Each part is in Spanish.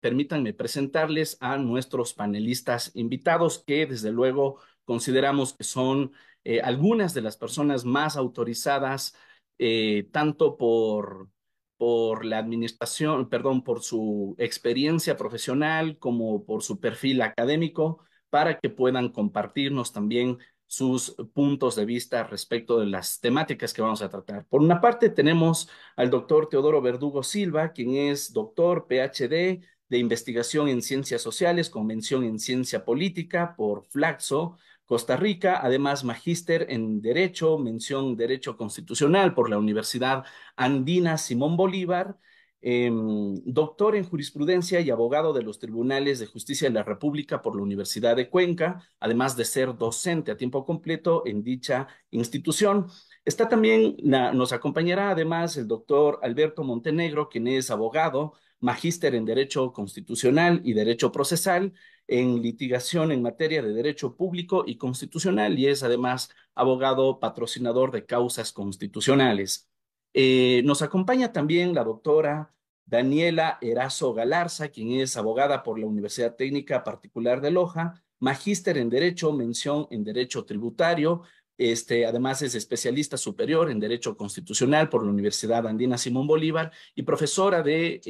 permítanme presentarles a nuestros panelistas invitados que desde luego consideramos que son eh, algunas de las personas más autorizadas eh, tanto por, por la administración, perdón, por su experiencia profesional como por su perfil académico para que puedan compartirnos también sus puntos de vista respecto de las temáticas que vamos a tratar. Por una parte, tenemos al doctor Teodoro Verdugo Silva, quien es doctor, PhD, de investigación en ciencias sociales con mención en ciencia política por Flaxo, Costa Rica, además magíster en Derecho, mención Derecho Constitucional por la Universidad Andina Simón Bolívar, em, doctor en jurisprudencia y abogado de los Tribunales de Justicia de la República por la Universidad de Cuenca, además de ser docente a tiempo completo en dicha institución. Está también, nos acompañará además el doctor Alberto Montenegro, quien es abogado, magíster en Derecho Constitucional y Derecho Procesal, en litigación en materia de derecho público y constitucional y es además abogado patrocinador de causas constitucionales. Eh, nos acompaña también la doctora Daniela Erazo Galarza, quien es abogada por la Universidad Técnica Particular de Loja, magíster en Derecho, mención en Derecho Tributario este, además es especialista superior en Derecho Constitucional por la Universidad Andina Simón Bolívar y profesora de,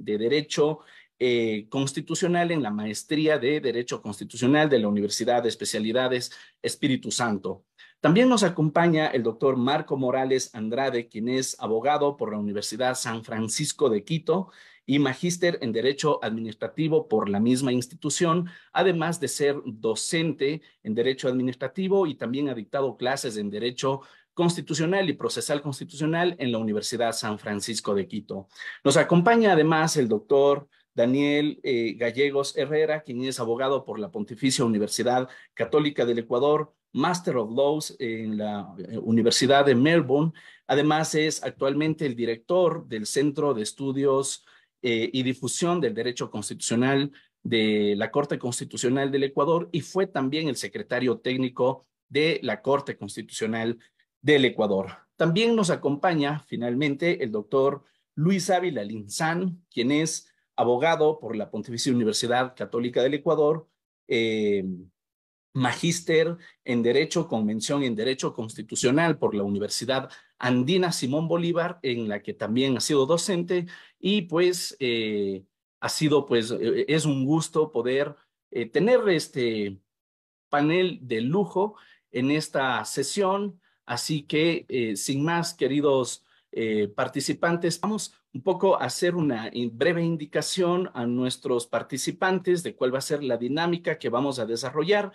Derecho eh, Constitucional en la Maestría de Derecho Constitucional de la Universidad de Especialidades Espíritu Santo. También nos acompaña el doctor Marco Morales Andrade, quien es abogado por la Universidad San Francisco de Quito y magíster en Derecho Administrativo por la misma institución, además de ser docente en Derecho Administrativo y también ha dictado clases en Derecho Constitucional y Procesal Constitucional en la Universidad San Francisco de Quito. Nos acompaña además el doctor Daniel eh, Gallegos Herrera, quien es abogado por la Pontificia Universidad Católica del Ecuador, Master of Laws en la eh, Universidad de Melbourne. Además, es actualmente el director del Centro de Estudios eh, y difusión del derecho constitucional de la Corte Constitucional del Ecuador y fue también el secretario técnico de la Corte Constitucional del Ecuador. También nos acompaña finalmente el doctor Luis Ávila Linsán quien es abogado por la Pontificia Universidad Católica del Ecuador, em, magíster en Derecho con mención en Derecho Constitucional por la Universidad Andina Simón Bolívar, en la que también ha sido docente, y pues eh, ha sido, pues, eh, es un gusto poder eh, tener este panel de lujo en esta sesión. Así que, sin más, queridos participantes, vamos un poco a hacer una breve indicación a nuestros participantes de cuál va a ser la dinámica que vamos a desarrollar.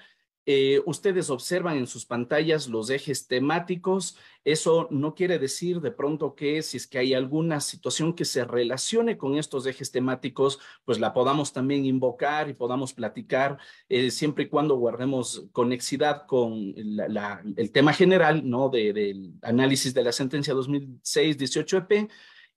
Eh, ustedes observan en sus pantallas los ejes temáticos. Eso no quiere decir de pronto que si es que hay alguna situación que se relacione con estos ejes temáticos, pues la podamos también invocar y podamos platicar eh, siempre y cuando guardemos conexidad con el tema general ¿no? del análisis de la sentencia 2006-18 EP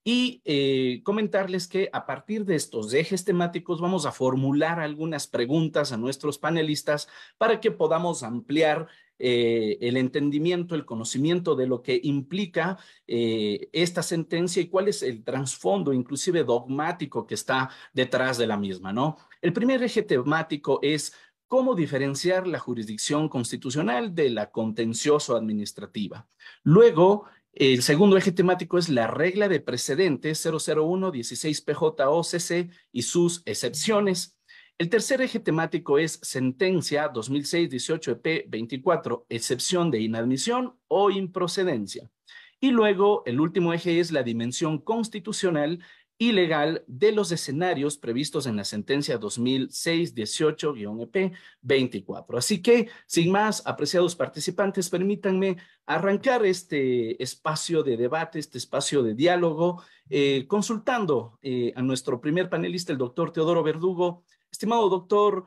y eh, comentarles que a partir de estos ejes temáticos vamos a formular algunas preguntas a nuestros panelistas para que podamos ampliar eh, el entendimiento, el conocimiento de lo que implica eh, esta sentencia y cuál es el trasfondo, inclusive dogmático, que está detrás de la misma, ¿no? El primer eje temático es cómo diferenciar la jurisdicción constitucional de la contencioso administrativa. Luego, el segundo eje temático es la regla de precedentes 001-16-PJOCC y sus excepciones. El tercer eje temático es sentencia 2006-18-EP24, e excepción de inadmisión o improcedencia. Y luego el último eje es la dimensión constitucional ilegal de los escenarios previstos en la sentencia 2006-18-EP24. E Así que, sin más, apreciados participantes, permítanme arrancar este espacio de debate, este espacio de diálogo, eh, consultando eh, a nuestro primer panelista, el doctor Teodoro Verdugo. Estimado doctor,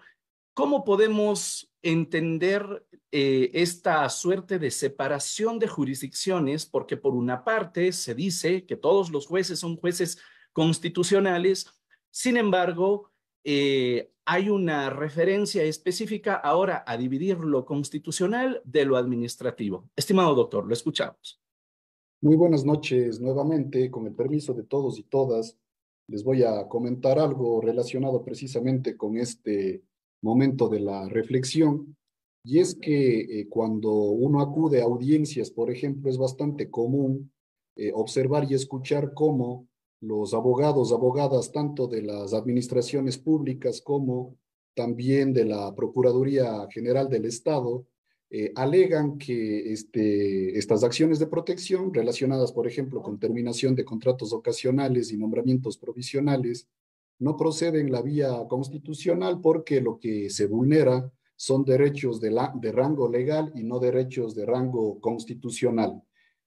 ¿cómo podemos entender eh, esta suerte de separación de jurisdicciones? Porque por una parte se dice que todos los jueces son jueces constitucionales. Sin embargo, eh, hay una referencia específica ahora a dividir lo constitucional de lo administrativo. Estimado doctor, lo escuchamos. Muy buenas noches nuevamente, con el permiso de todos y todas. Les voy a comentar algo relacionado precisamente con este momento de la reflexión. Y es que eh, cuando uno acude a audiencias, por ejemplo, es bastante común eh, observar y escuchar cómo los abogados, abogadas, tanto de las administraciones públicas como también de la Procuraduría General del Estado, eh, alegan que este, estas acciones de protección relacionadas, por ejemplo, con terminación de contratos ocasionales y nombramientos provisionales, no proceden la vía constitucional porque lo que se vulnera son derechos de, rango legal y no derechos de rango constitucional.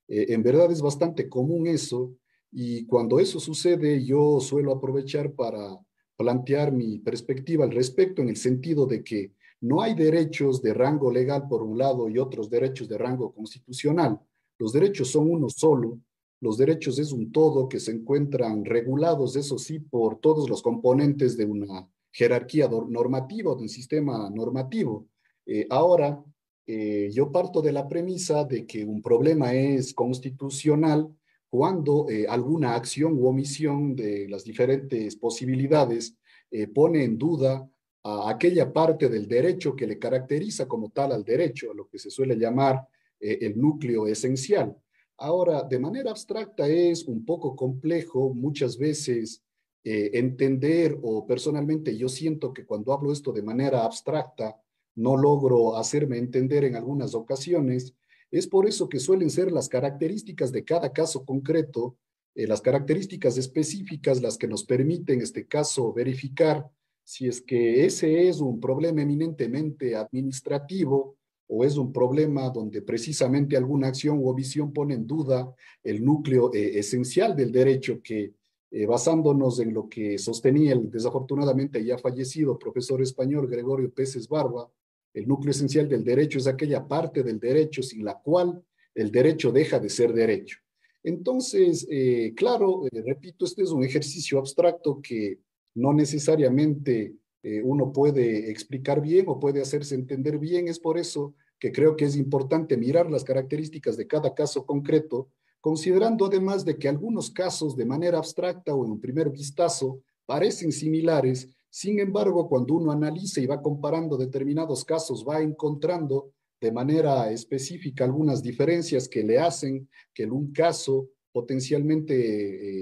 Eh, en verdad es bastante común eso y cuando eso sucede, yo suelo aprovechar para plantear mi perspectiva al respecto en el sentido de que no hay derechos de rango legal por un lado y otros derechos de rango constitucional. Los derechos son uno solo, los derechos es un todo que se encuentran regulados, eso sí, por todos los componentes de una jerarquía normativa o de un sistema normativo. Eh, ahora, eh, yo parto de la premisa de que un problema es constitucional cuando eh, alguna acción u omisión de las diferentes posibilidades eh, pone en duda a aquella parte del derecho que le caracteriza como tal al derecho, a lo que se suele llamar eh, el núcleo esencial. Ahora, de manera abstracta es un poco complejo muchas veces entender o personalmente yo siento que cuando hablo esto de manera abstracta, no logro hacerme entender en algunas ocasiones es por eso que suelen ser las características de cada caso concreto, eh, las características específicas las que nos permiten, en este caso, verificar si es que ese es un problema eminentemente administrativo o es un problema donde precisamente alguna acción o visión pone en duda el núcleo eh, esencial del derecho que, eh, basándonos en lo que sostenía el desafortunadamente ya fallecido profesor español Gregorio Pérez Barba, el núcleo esencial del derecho es aquella parte del derecho sin la cual el derecho deja de ser derecho. Entonces, eh, claro, eh, repito, este es un ejercicio abstracto que no necesariamente eh, uno puede explicar bien o puede hacerse entender bien. Es por eso que creo que es importante mirar las características de cada caso concreto, considerando además de que algunos casos de manera abstracta o en un primer vistazo parecen similares, sin embargo, cuando uno analiza y va comparando determinados casos, va encontrando de manera específica algunas diferencias que le hacen que en un caso potencialmente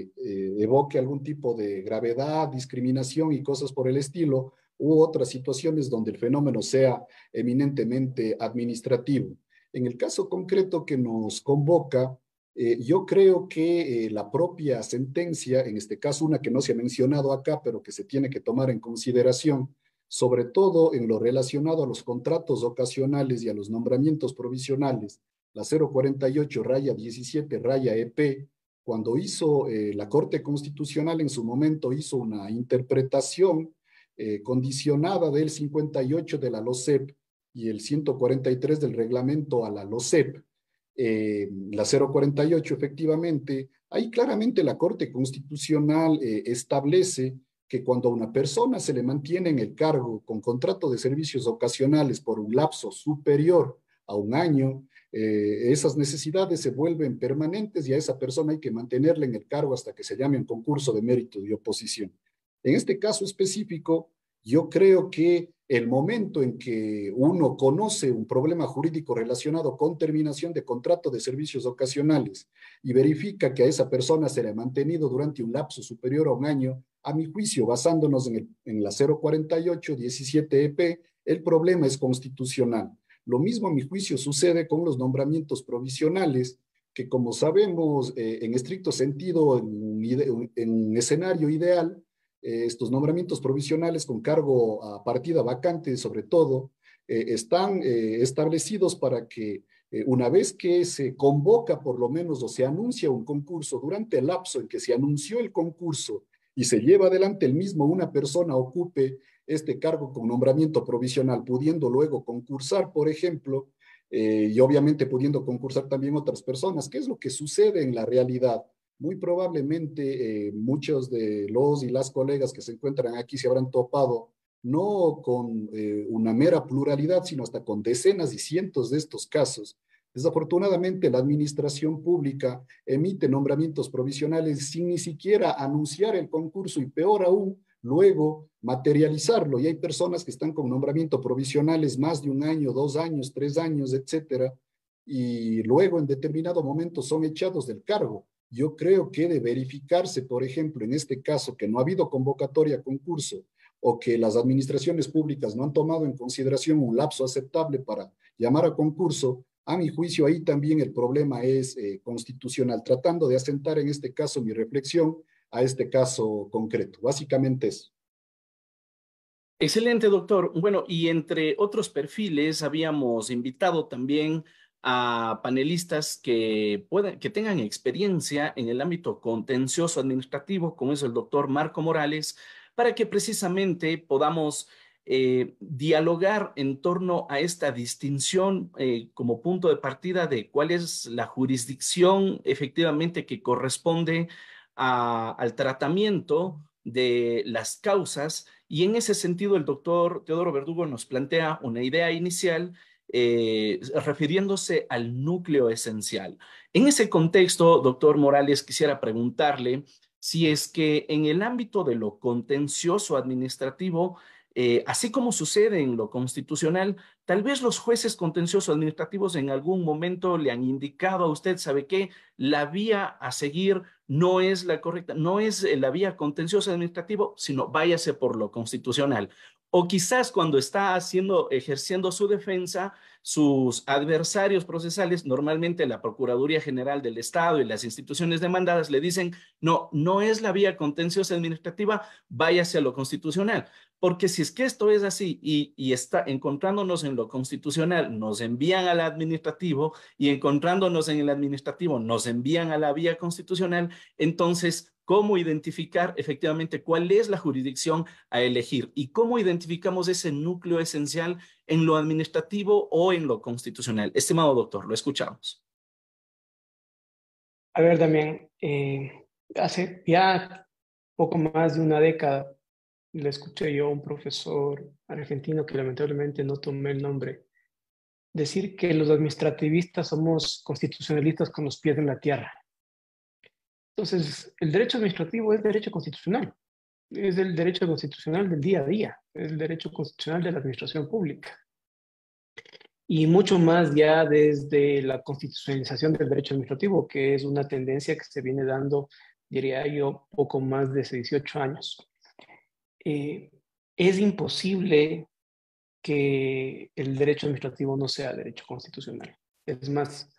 eh, eh, evoque algún tipo de gravedad, discriminación y cosas por el estilo, u otras situaciones donde el fenómeno sea eminentemente administrativo. En el caso concreto que nos convoca, eh, yo creo que eh, la propia sentencia, en este caso una que no se ha mencionado acá, pero que se tiene que tomar en consideración, sobre todo en lo relacionado a los contratos ocasionales y a los nombramientos provisionales, la 048 17 EP, cuando hizo eh, la Corte Constitucional en su momento hizo una interpretación condicionada del 58 de la LOCEP y el 143 del reglamento a la LOCEP, eh, la 048, efectivamente, ahí claramente la Corte Constitucional eh, establece que cuando a una persona se le mantiene en el cargo con contrato de servicios ocasionales por un lapso superior a un año, eh, esas necesidades se vuelven permanentes y a esa persona hay que mantenerla en el cargo hasta que se llame un concurso de mérito de oposición. En este caso específico, yo creo que el momento en que uno conoce un problema jurídico relacionado con terminación de contrato de servicios ocasionales y verifica que a esa persona se mantenido durante un lapso superior a un año, a mi juicio, basándonos en, la 048-17EP, e el problema es constitucional. Lo mismo, a mi juicio, sucede con los nombramientos provisionales, que como sabemos, eh, en estricto sentido, en en un escenario ideal, eh, estos nombramientos provisionales con cargo a partida vacante, sobre todo, eh, están eh, establecidos para que una vez que se convoca por lo menos o se anuncia un concurso, durante el lapso en que se anunció el concurso y se lleva adelante el mismo, una persona ocupe este cargo con nombramiento provisional, pudiendo luego concursar, por ejemplo, y obviamente pudiendo concursar también otras personas. ¿Qué es lo que sucede en la realidad? muy probablemente eh, muchos de los y las colegas que se encuentran aquí se habrán topado no con eh, una mera pluralidad, sino hasta con decenas y cientos de estos casos. Desafortunadamente, la administración pública emite nombramientos provisionales sin ni siquiera anunciar el concurso y peor aún, luego materializarlo. Y hay personas que están con nombramiento provisionales más de un año, dos años, tres años, etcétera, y luego en determinado momento son echados del cargo yo creo que de verificarse, por ejemplo, en este caso, que no ha habido convocatoria a concurso o que las administraciones públicas no han tomado en consideración un lapso aceptable para llamar a concurso, a mi juicio ahí también el problema es eh, constitucional, tratando de asentar en este caso mi reflexión a este caso concreto. Básicamente eso. Excelente, doctor. Bueno, y entre otros perfiles habíamos invitado también a panelistas que, puedan, que tengan experiencia en el ámbito contencioso administrativo, como es el doctor Marco Morales, para que precisamente podamos eh, dialogar en torno a esta distinción eh, como punto de partida de cuál es la jurisdicción efectivamente que corresponde al tratamiento de las causas. Y en ese sentido, el doctor Teodoro Verdugo nos plantea una idea inicial eh, refiriéndose al núcleo esencial. En ese contexto, doctor Morales, quisiera preguntarle si es que en el ámbito de lo contencioso administrativo, eh, así como sucede en lo constitucional, tal vez los jueces contencioso administrativos en algún momento le han indicado a usted, ¿sabe qué? La vía a seguir no es la correcta, no es la vía contencioso administrativo sino váyase por lo constitucional. O quizás cuando está haciendo, ejerciendo su defensa, sus adversarios procesales, normalmente la Procuraduría General del Estado y las instituciones demandadas le dicen, no, no es la vía contenciosa administrativa, váyase a lo constitucional. Porque si es que esto es así y, está encontrándonos en lo constitucional, nos envían al administrativo y encontrándonos en el administrativo, nos envían a la vía constitucional, entonces, ¿cómo identificar efectivamente cuál es la jurisdicción a elegir y cómo identificamos ese núcleo esencial en lo administrativo o en lo constitucional? Estimado doctor, lo escuchamos. A ver, también, eh, hace ya poco más de una década le escuché yo a un profesor argentino que lamentablemente no tomé el nombre, decir que los administrativistas somos constitucionalistas con los pies en la tierra. Entonces, el derecho administrativo es derecho constitucional, es el derecho constitucional del día a día, es el derecho constitucional de la administración pública. Y mucho más ya desde la constitucionalización del derecho administrativo, que es una tendencia que se viene dando, diría yo, poco más de 18 años. Eh, es imposible que el derecho administrativo no sea derecho constitucional. Es más,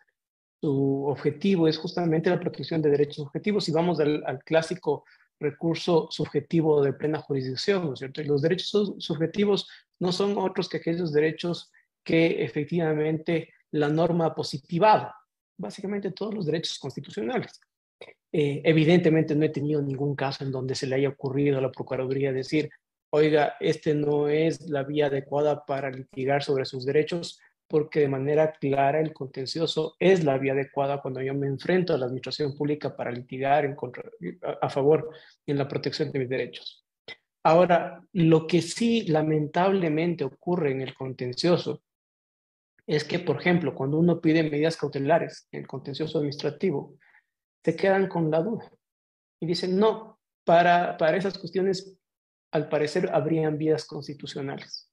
su objetivo es justamente la protección de derechos subjetivos. Si vamos al, clásico recurso subjetivo de plena jurisdicción, ¿no cierto? los derechos subjetivos no son otros que aquellos derechos que efectivamente la norma ha básicamente todos los derechos constitucionales. Eh, evidentemente no he tenido ningún caso en donde se le haya ocurrido a la Procuraduría decir, oiga, este no es la vía adecuada para litigar sobre sus derechos, porque de manera clara el contencioso es la vía adecuada cuando yo me enfrento a la administración pública para litigar en contra, a, favor en la protección de mis derechos. Ahora, lo que sí lamentablemente ocurre en el contencioso es que, por ejemplo, cuando uno pide medidas cautelares en el contencioso administrativo, se quedan con la duda y dicen, no, para, esas cuestiones al parecer habrían vías constitucionales.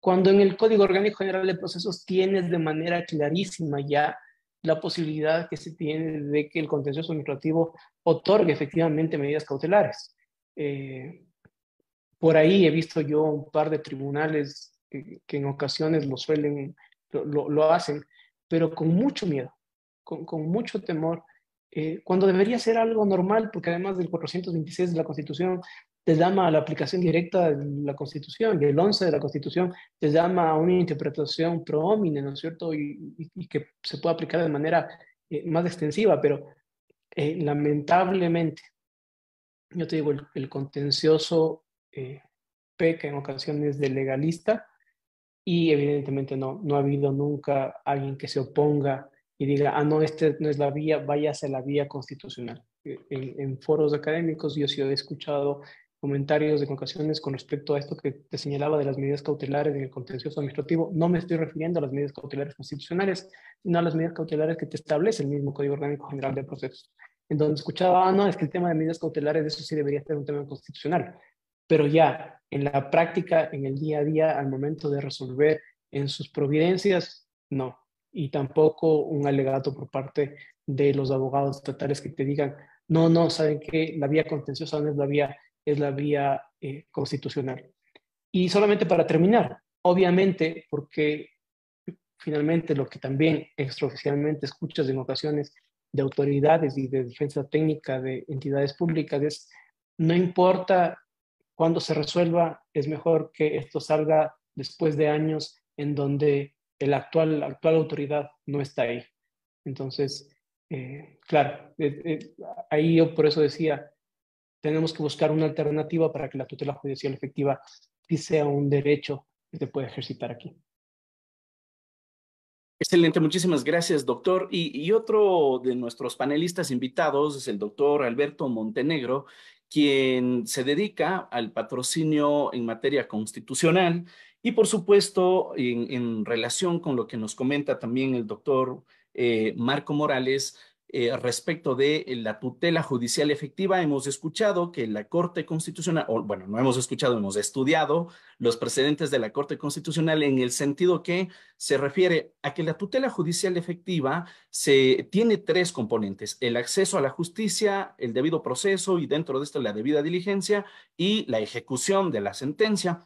Cuando en el Código Orgánico General de Procesos tienes de manera clarísima ya la posibilidad que se tiene de que el contencioso administrativo otorgue efectivamente medidas cautelares. Eh, por ahí he visto yo un par de tribunales que, en ocasiones lo suelen, lo, hacen, pero con mucho miedo, con, con mucho temor, eh, cuando debería ser algo normal, porque además del 426 de la Constitución te llama a la aplicación directa de la Constitución, y el 11 de la Constitución te llama a una interpretación pro-homine, ¿no es cierto? Y, que se puede aplicar de manera eh, más extensiva, pero eh, lamentablemente, yo te digo, el, contencioso peca en ocasiones de legalista y evidentemente no, no ha habido nunca alguien que se oponga y diga, ah, no, esta no es la vía, vaya a la vía constitucional. Eh, en, foros académicos yo sí he escuchado comentarios de ocasiones con respecto a esto que te señalaba de las medidas cautelares en el contencioso administrativo. No me estoy refiriendo a las medidas cautelares constitucionales, sino a las medidas cautelares que te establece el mismo Código Orgánico General de Procesos. En donde escuchaba, ah, no, es que el tema de medidas cautelares, eso sí debería ser un tema constitucional. Pero ya, en la práctica, en el día a día, al momento de resolver en sus providencias, no, y tampoco un alegato por parte de los abogados estatales que te digan, no, no, saben que la vía contenciosa no es la vía, eh, constitucional. Y solamente para terminar, obviamente, porque finalmente lo que también extraoficialmente escuchas en ocasiones de autoridades y de defensa técnica de entidades públicas es, no importa cuándo se resuelva, es mejor que esto salga después de años en donde actual, la actual autoridad no está ahí. Entonces, eh, claro, eh, eh, ahí yo por eso decía, tenemos que buscar una alternativa para que la tutela judicial efectiva sea un derecho que se pueda ejercitar aquí. Excelente, muchísimas gracias, doctor. Y, y, otro de nuestros panelistas invitados es el doctor Alberto Montenegro, quien se dedica al patrocinio en materia constitucional y por supuesto, en, relación con lo que nos comenta también el doctor eh, Marco Morales, eh, respecto de la tutela judicial efectiva, hemos escuchado que la Corte Constitucional, o bueno, no hemos escuchado, hemos estudiado los precedentes de la Corte Constitucional en el sentido que se refiere a que la tutela judicial efectiva se, tiene tres componentes, el acceso a la justicia, el debido proceso y dentro de esto la debida diligencia y la ejecución de la sentencia.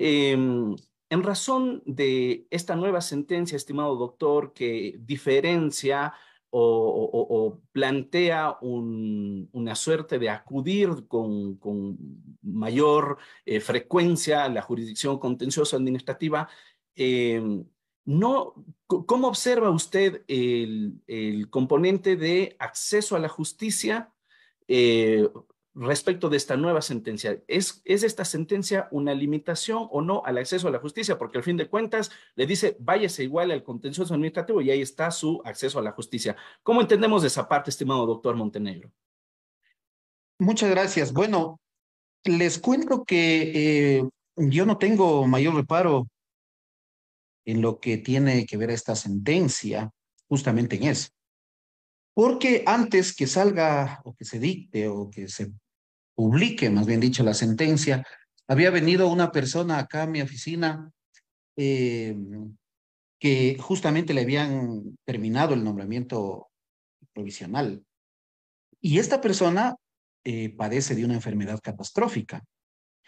Em, en razón de esta nueva sentencia, estimado doctor, que diferencia o, plantea una suerte de acudir con, mayor eh, frecuencia a la jurisdicción contenciosa administrativa, em, no, ¿cómo observa usted el, componente de acceso a la justicia eh, respecto de esta nueva sentencia. ¿Es, ¿Es esta sentencia una limitación o no al acceso a la justicia? Porque al fin de cuentas le dice, váyase igual al contencioso administrativo y ahí está su acceso a la justicia. ¿Cómo entendemos esa parte, estimado doctor Montenegro? Muchas gracias. Bueno, les cuento que eh, yo no tengo mayor reparo en lo que tiene que ver esta sentencia, justamente en eso. Porque antes que salga o que se dicte o que se publique, más bien dicho, la sentencia, había venido una persona acá a mi oficina eh, que justamente le habían terminado el nombramiento provisional. Y esta persona eh, padece de una enfermedad catastrófica.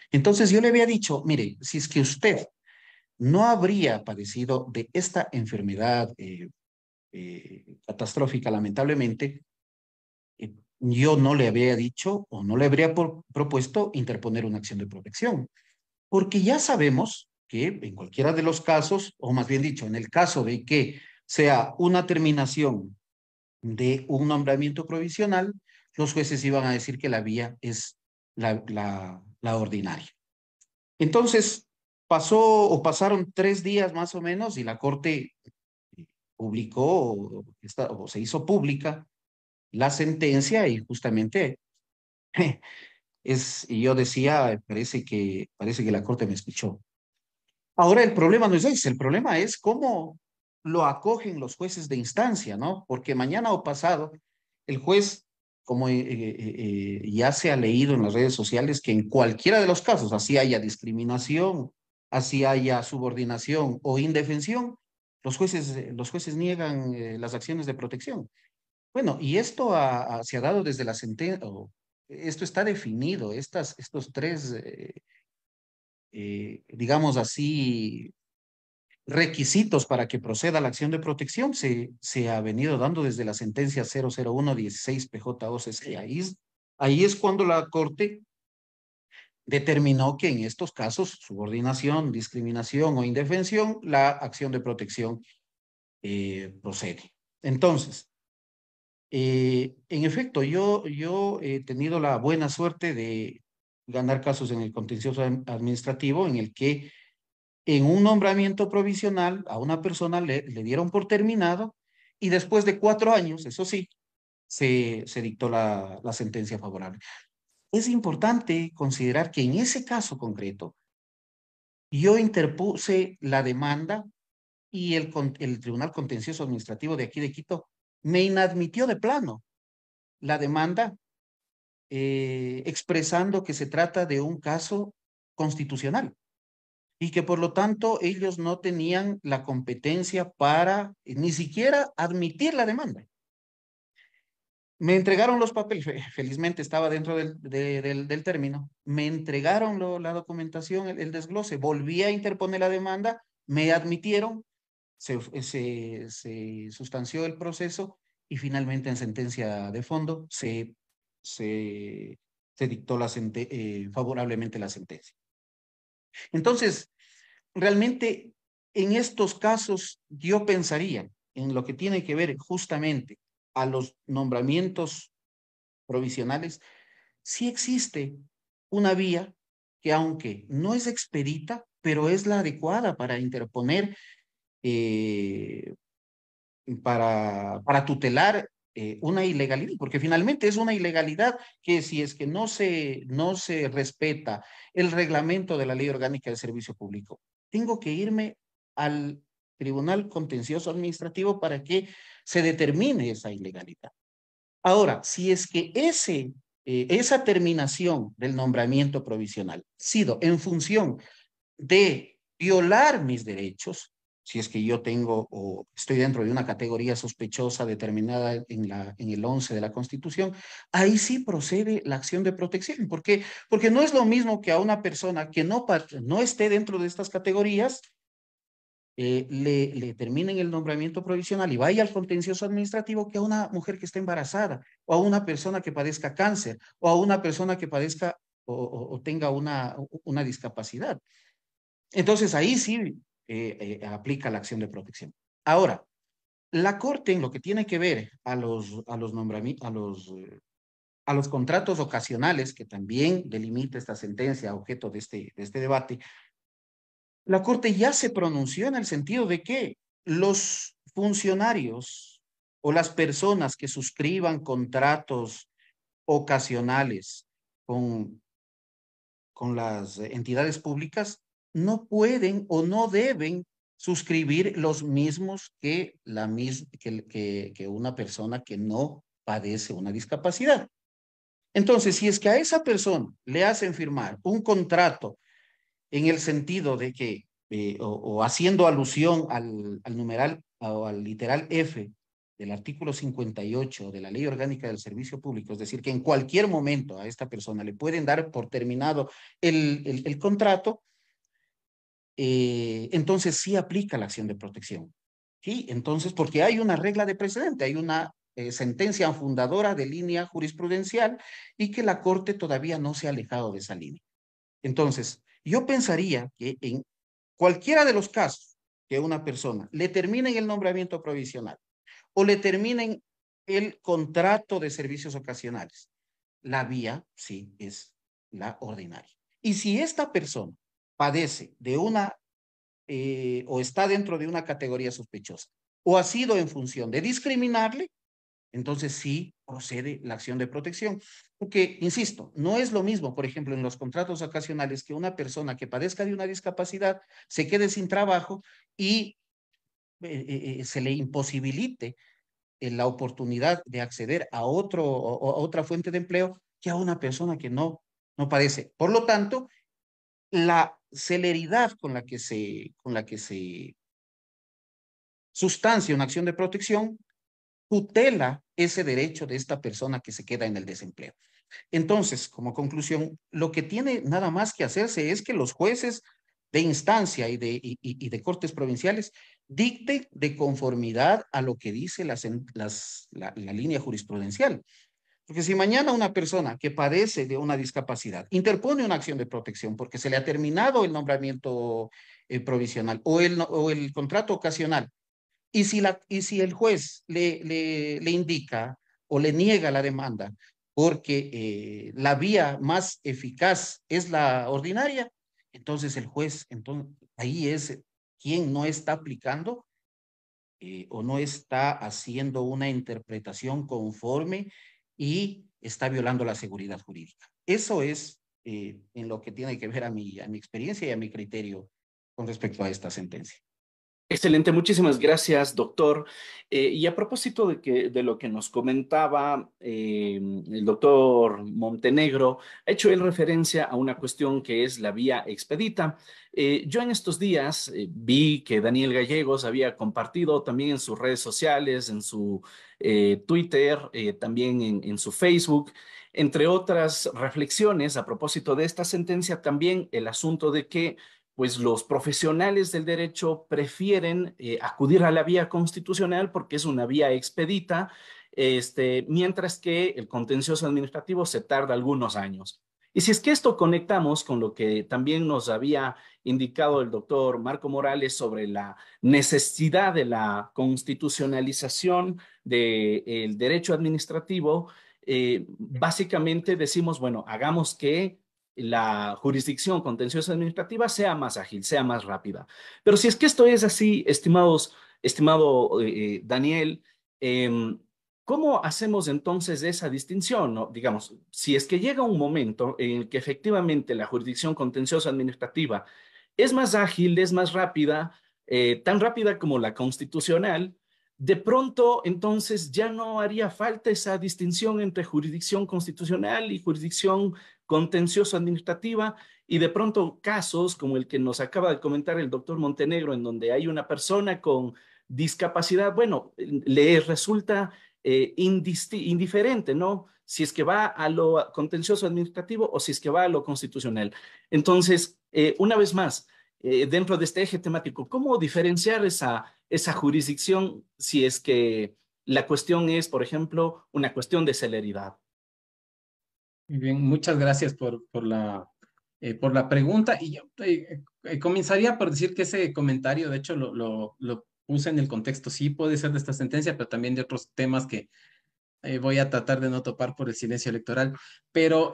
Entonces yo le había dicho, mire, si es que usted no habría padecido de esta enfermedad eh, catastrófica, lamentablemente, yo no le había dicho o no le habría propuesto interponer una acción de protección, porque ya sabemos que en cualquiera de los casos, o más bien dicho, en el caso de que sea una terminación de un nombramiento provisional, los jueces iban a decir que la vía es la, ordinaria. Entonces, pasó o pasaron tres días más o menos y la Corte publicó o se hizo pública la sentencia y justamente es, yo decía, parece que, parece que la Corte me escuchó. Ahora el problema no es ese, el problema es cómo lo acogen los jueces de instancia, ¿no? Porque mañana o pasado, el juez, como eh, eh, eh, ya se ha leído en las redes sociales, que en cualquiera de los casos, así haya discriminación, así haya subordinación o indefensión, los jueces, los jueces niegan las acciones de protección. Bueno, y esto se ha dado desde la sentencia, esto está definido, estas, estos tres, eh, eh, digamos así, requisitos para que proceda la acción de protección se, se ha venido dando desde la sentencia 00116 PJOCC. Ahí, ahí es cuando la Corte determinó que en estos casos, subordinación, discriminación o indefensión, la acción de protección eh, procede. Entonces, eh, en efecto, yo, he tenido la buena suerte de ganar casos en el contencioso administrativo en el que en un nombramiento provisional a una persona le, dieron por terminado y después de cuatro años, eso sí, se, dictó la, sentencia favorable. Es importante considerar que en ese caso concreto, yo interpuse la demanda y el Tribunal Contencioso Administrativo de aquí de Quito me inadmitió de plano la demanda, eh, expresando que se trata de un caso constitucional y que por lo tanto ellos no tenían la competencia para eh, ni siquiera admitir la demanda. Me entregaron los papeles, felizmente estaba dentro del, término, me entregaron la documentación, el desglose, volví a interponer la demanda, me admitieron, se, sustanció el proceso y finalmente en sentencia de fondo se, dictó la eh, favorablemente la sentencia. Entonces, realmente en estos casos yo pensaría en lo que tiene que ver justamente a los nombramientos provisionales, si existe una vía que aunque no es expedita, pero es la adecuada para interponer eh, para, para tutelar eh, una ilegalidad, porque finalmente es una ilegalidad que si es que no se, no se respeta el reglamento de la ley orgánica del servicio público, tengo que irme al Tribunal Contencioso Administrativo para que se determine esa ilegalidad. Ahora, si es que ese, eh, esa terminación del nombramiento provisional ha sido en función de violar mis derechos, si es que yo tengo o estoy dentro de una categoría sospechosa determinada en, la, en el 11 de la Constitución, ahí sí procede la acción de protección. ¿Por qué? Porque no es lo mismo que a una persona que no, no esté dentro de estas categorías, eh, le, le terminen el nombramiento provisional y vaya al contencioso administrativo que a una mujer que está embarazada, o a una persona que padezca cáncer, o a una persona que padezca o, o tenga una, una discapacidad. Entonces ahí sí eh, eh, aplica la acción de protección. Ahora, la Corte en lo que tiene que ver a los, a los, a los, a los contratos ocasionales, que también delimita esta sentencia objeto de este, de este debate, la Corte ya se pronunció en el sentido de que los funcionarios o las personas que suscriban contratos ocasionales con, con las entidades públicas no pueden o no deben suscribir los mismos que, la que, que, una persona que no padece una discapacidad. Entonces, si es que a esa persona le hacen firmar un contrato en el sentido de que, eh, o, haciendo alusión al, numeral o al literal F del artículo 58 de la Ley Orgánica del Servicio Público, es decir, que en cualquier momento a esta persona le pueden dar por terminado el contrato, eh, entonces sí aplica la acción de protección. ¿sí? Entonces, porque hay una regla de precedente, hay una eh, sentencia fundadora de línea jurisprudencial y que la Corte todavía no se ha alejado de esa línea. Entonces, yo pensaría que en cualquiera de los casos que una persona le terminen el nombramiento provisional o le terminen el contrato de servicios ocasionales, la vía sí es la ordinaria. Y si esta persona padece de una eh, o está dentro de una categoría sospechosa o ha sido en función de discriminarle, entonces sí procede la acción de protección. Porque, insisto, no es lo mismo, por ejemplo, en los contratos ocasionales que una persona que padezca de una discapacidad se quede sin trabajo y eh, eh, se le imposibilite la oportunidad de acceder a, otro, a otra fuente de empleo que a una persona que no, no padece. Por lo tanto, la celeridad con la que se, con la que se sustancia una acción de protección, tutela ese derecho de esta persona que se queda en el desempleo. Entonces, como conclusión, lo que tiene nada más que hacerse es que los jueces de instancia y de, y, de cortes provinciales dicten de conformidad a lo que dice la línea jurisprudencial. Porque si mañana una persona que padece de una discapacidad interpone una acción de protección porque se le ha terminado el nombramiento eh, provisional o el, o el contrato ocasional, y si, la, y si el juez le, le, le indica o le niega la demanda porque eh, la vía más eficaz es la ordinaria, entonces el juez, entonces, ahí es quien no está aplicando eh, o no está haciendo una interpretación conforme y está violando la seguridad jurídica. Eso es eh, en lo que tiene que ver a a mi experiencia y a mi criterio con respecto a esta sentencia. Excelente, muchísimas gracias, doctor. Eh, y a propósito de, que, de lo que nos comentaba em, el doctor Montenegro, ha hecho él referencia a una cuestión que es la vía expedita. Eh, yo en estos días eh, vi que Daniel Gallegos había compartido también en sus redes sociales, en su Twitter, también en su Facebook, entre otras reflexiones a propósito de esta sentencia, también el asunto de que pues los profesionales del derecho prefieren eh, acudir a la vía constitucional porque es una vía expedita, este, mientras que el contencioso administrativo se tarda algunos años. Y si es que esto conectamos con lo que también nos había indicado el doctor Marco Morales sobre la necesidad de la constitucionalización del eh, derecho administrativo, eh, básicamente decimos, bueno, hagamos que la jurisdicción contenciosa administrativa sea más ágil, sea más rápida. Pero si es que esto es así, estimados, estimado eh, eh, Daniel, em, ¿cómo hacemos entonces esa distinción? Digamos, si es que llega un momento en el que efectivamente la jurisdicción contenciosa administrativa es más ágil, es más rápida, eh, tan rápida como la constitucional, de pronto entonces ya no haría falta esa distinción entre jurisdicción constitucional y jurisdicción contencioso administrativa y de pronto casos como el que nos acaba de comentar el doctor Montenegro, en donde hay una persona con discapacidad, bueno, le resulta eh, indiferente, ¿no? Si es que va a lo contencioso administrativo o si es que va a lo constitucional. Entonces, eh, una vez más, eh, dentro de este eje temático, ¿cómo diferenciar esa esa jurisdicción si es que la cuestión es, por ejemplo, una cuestión de celeridad. Muy bien, muchas gracias por, por la, eh, por la pregunta. Y yo eh, eh, comenzaría por decir que ese comentario, de hecho, lo, lo, lo, puse en el contexto, sí puede ser de esta sentencia, pero también de otros temas que voy a tratar de no topar por el silencio electoral. Pero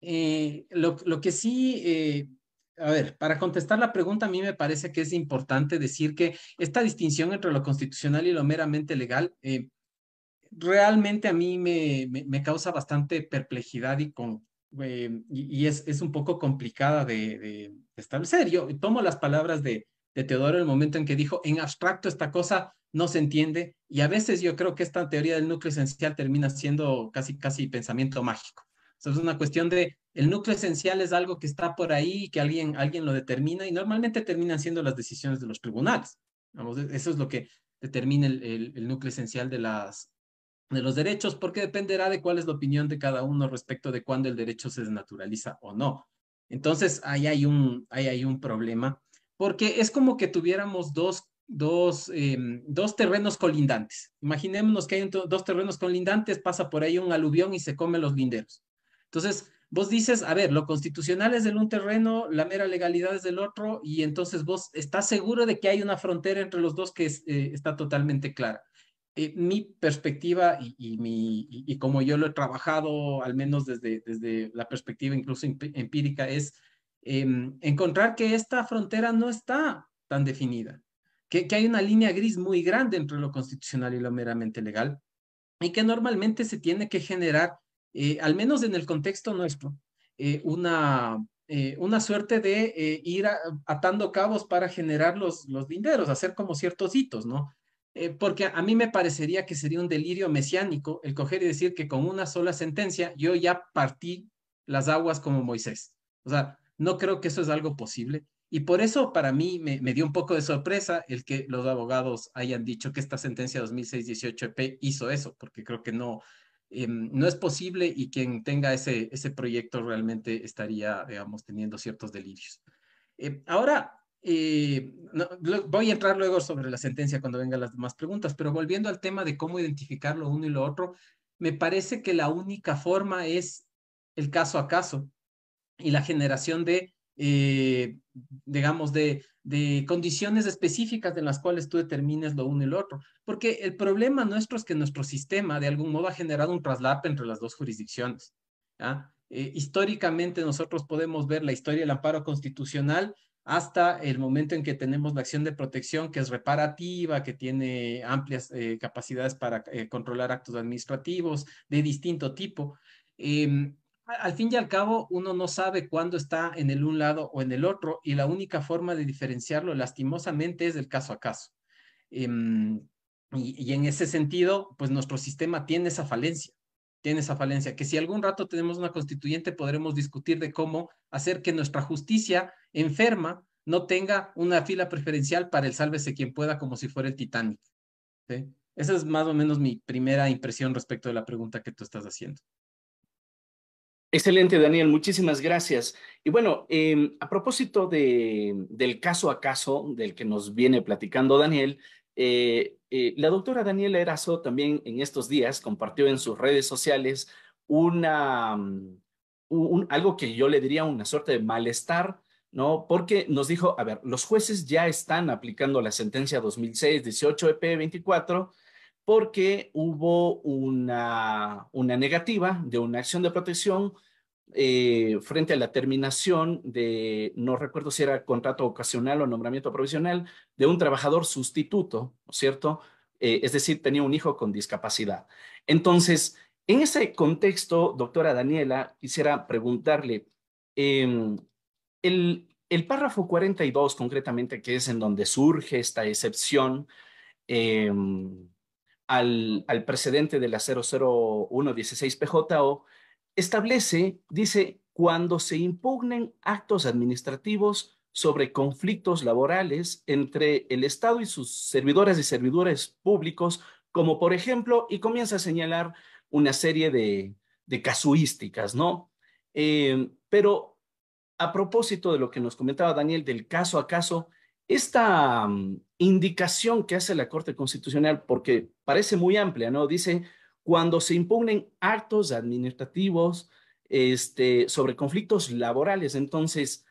lo, lo, que sí a ver, para contestar la pregunta, a mí me parece que es importante decir que esta distinción entre lo constitucional y lo meramente legal eh, realmente a mí me, causa bastante perplejidad eh, y, y, es, es, un poco complicada de, establecer. Yo tomo las palabras de, Teodoro en el momento en que dijo, en abstracto esta cosa no se entiende y a veces yo creo que esta teoría del núcleo esencial termina siendo casi, casi pensamiento mágico es una cuestión de el núcleo esencial es algo que está por ahí, que alguien, alguien lo determina y normalmente terminan siendo las decisiones de los tribunales. eso es lo que determina el, núcleo esencial de, las, los derechos, porque dependerá de cuál es la opinión de cada uno respecto de cuándo el derecho se desnaturaliza o no. Entonces, ahí hay un, hay un problema, porque es como que tuviéramos dos, em, terrenos colindantes. Imaginémonos que hay dos terrenos colindantes, pasa por ahí un aluvión y se come los linderos. Entonces, vos dices, a ver, lo constitucional es del un terreno, la mera legalidad es del otro, y entonces vos estás seguro de que hay una frontera entre los dos que eh, está totalmente clara. Eh, mi perspectiva y, mi, como yo lo he trabajado, al menos desde, desde la perspectiva incluso empírica, es em, encontrar que esta frontera no está tan definida, que, que hay una línea gris muy grande entre lo constitucional y lo meramente legal, y que normalmente se tiene que generar eh, al menos en el contexto nuestro, eh, una, eh, una suerte de ir atando cabos para generar los, los linderos, hacer como ciertos hitos, ¿no? porque a mí me parecería que sería un delirio mesiánico el coger y decir que con una sola sentencia yo ya partí las aguas como Moisés. O sea, no creo que eso es algo posible. Y por eso para mí me, dio un poco de sorpresa el que los abogados hayan dicho que esta sentencia 2006-18 EP hizo eso, porque creo que no, Em, no es posible y quien tenga ese, ese proyecto realmente estaría, digamos, teniendo ciertos delirios. Eh, ahora, eh, voy a entrar luego sobre la sentencia cuando vengan las demás preguntas, pero volviendo al tema de cómo identificar lo uno y lo otro, me parece que la única forma es el caso a caso y la generación de eh, digamos, de, de, condiciones específicas de las cuales tú determines lo uno y lo otro. Porque el problema nuestro es que nuestro sistema de algún modo ha generado un traslape entre las dos jurisdicciones. Eh, históricamente nosotros podemos ver la historia del amparo constitucional hasta el momento en que tenemos la acción de protección que es reparativa, que tiene amplias eh, capacidades para controlar actos administrativos de distinto tipo. Eh, al fin y al cabo, uno no sabe cuándo está en el un lado o en el otro y la única forma de diferenciarlo lastimosamente es del caso a caso. Em, y, en ese sentido, pues nuestro sistema tiene esa falencia, tiene esa falencia, que si algún rato tenemos una constituyente podremos discutir de cómo hacer que nuestra justicia enferma no tenga una fila preferencial para el sálvese quien pueda como si fuera el Titanic. Esa es más o menos mi primera impresión respecto de la pregunta que tú estás haciendo. Excelente, Daniel, muchísimas gracias. Y bueno, em, a propósito de, del caso a caso del que nos viene platicando Daniel, eh, eh, la doctora Daniela Erazo también en estos días compartió en sus redes sociales una, mm, algo que yo le diría una suerte de malestar, ¿no? Porque nos dijo, a ver, los jueces ya están aplicando la sentencia 2006-18-EP-24 e porque hubo una, una negativa de una acción de protección eh, frente a la terminación de, no recuerdo si era contrato ocasional o nombramiento provisional, de un trabajador sustituto, ¿no es cierto? Eh, es decir, tenía un hijo con discapacidad. Entonces, en ese contexto, doctora Daniela, quisiera preguntarle, em, el, párrafo 42 concretamente, que es en donde surge esta excepción, em, al, al, precedente de la 00116 PJO, establece, dice, cuando se impugnen actos administrativos sobre conflictos laborales entre el Estado y sus servidores y servidores públicos, como por ejemplo, y comienza a señalar una serie de, casuísticas, ¿no? Eh, pero a propósito de lo que nos comentaba Daniel del caso a caso, esta mm, indicación que hace la Corte Constitucional, porque parece muy amplia, ¿no? Dice, cuando se impugnen actos administrativos este, sobre conflictos laborales. Entonces,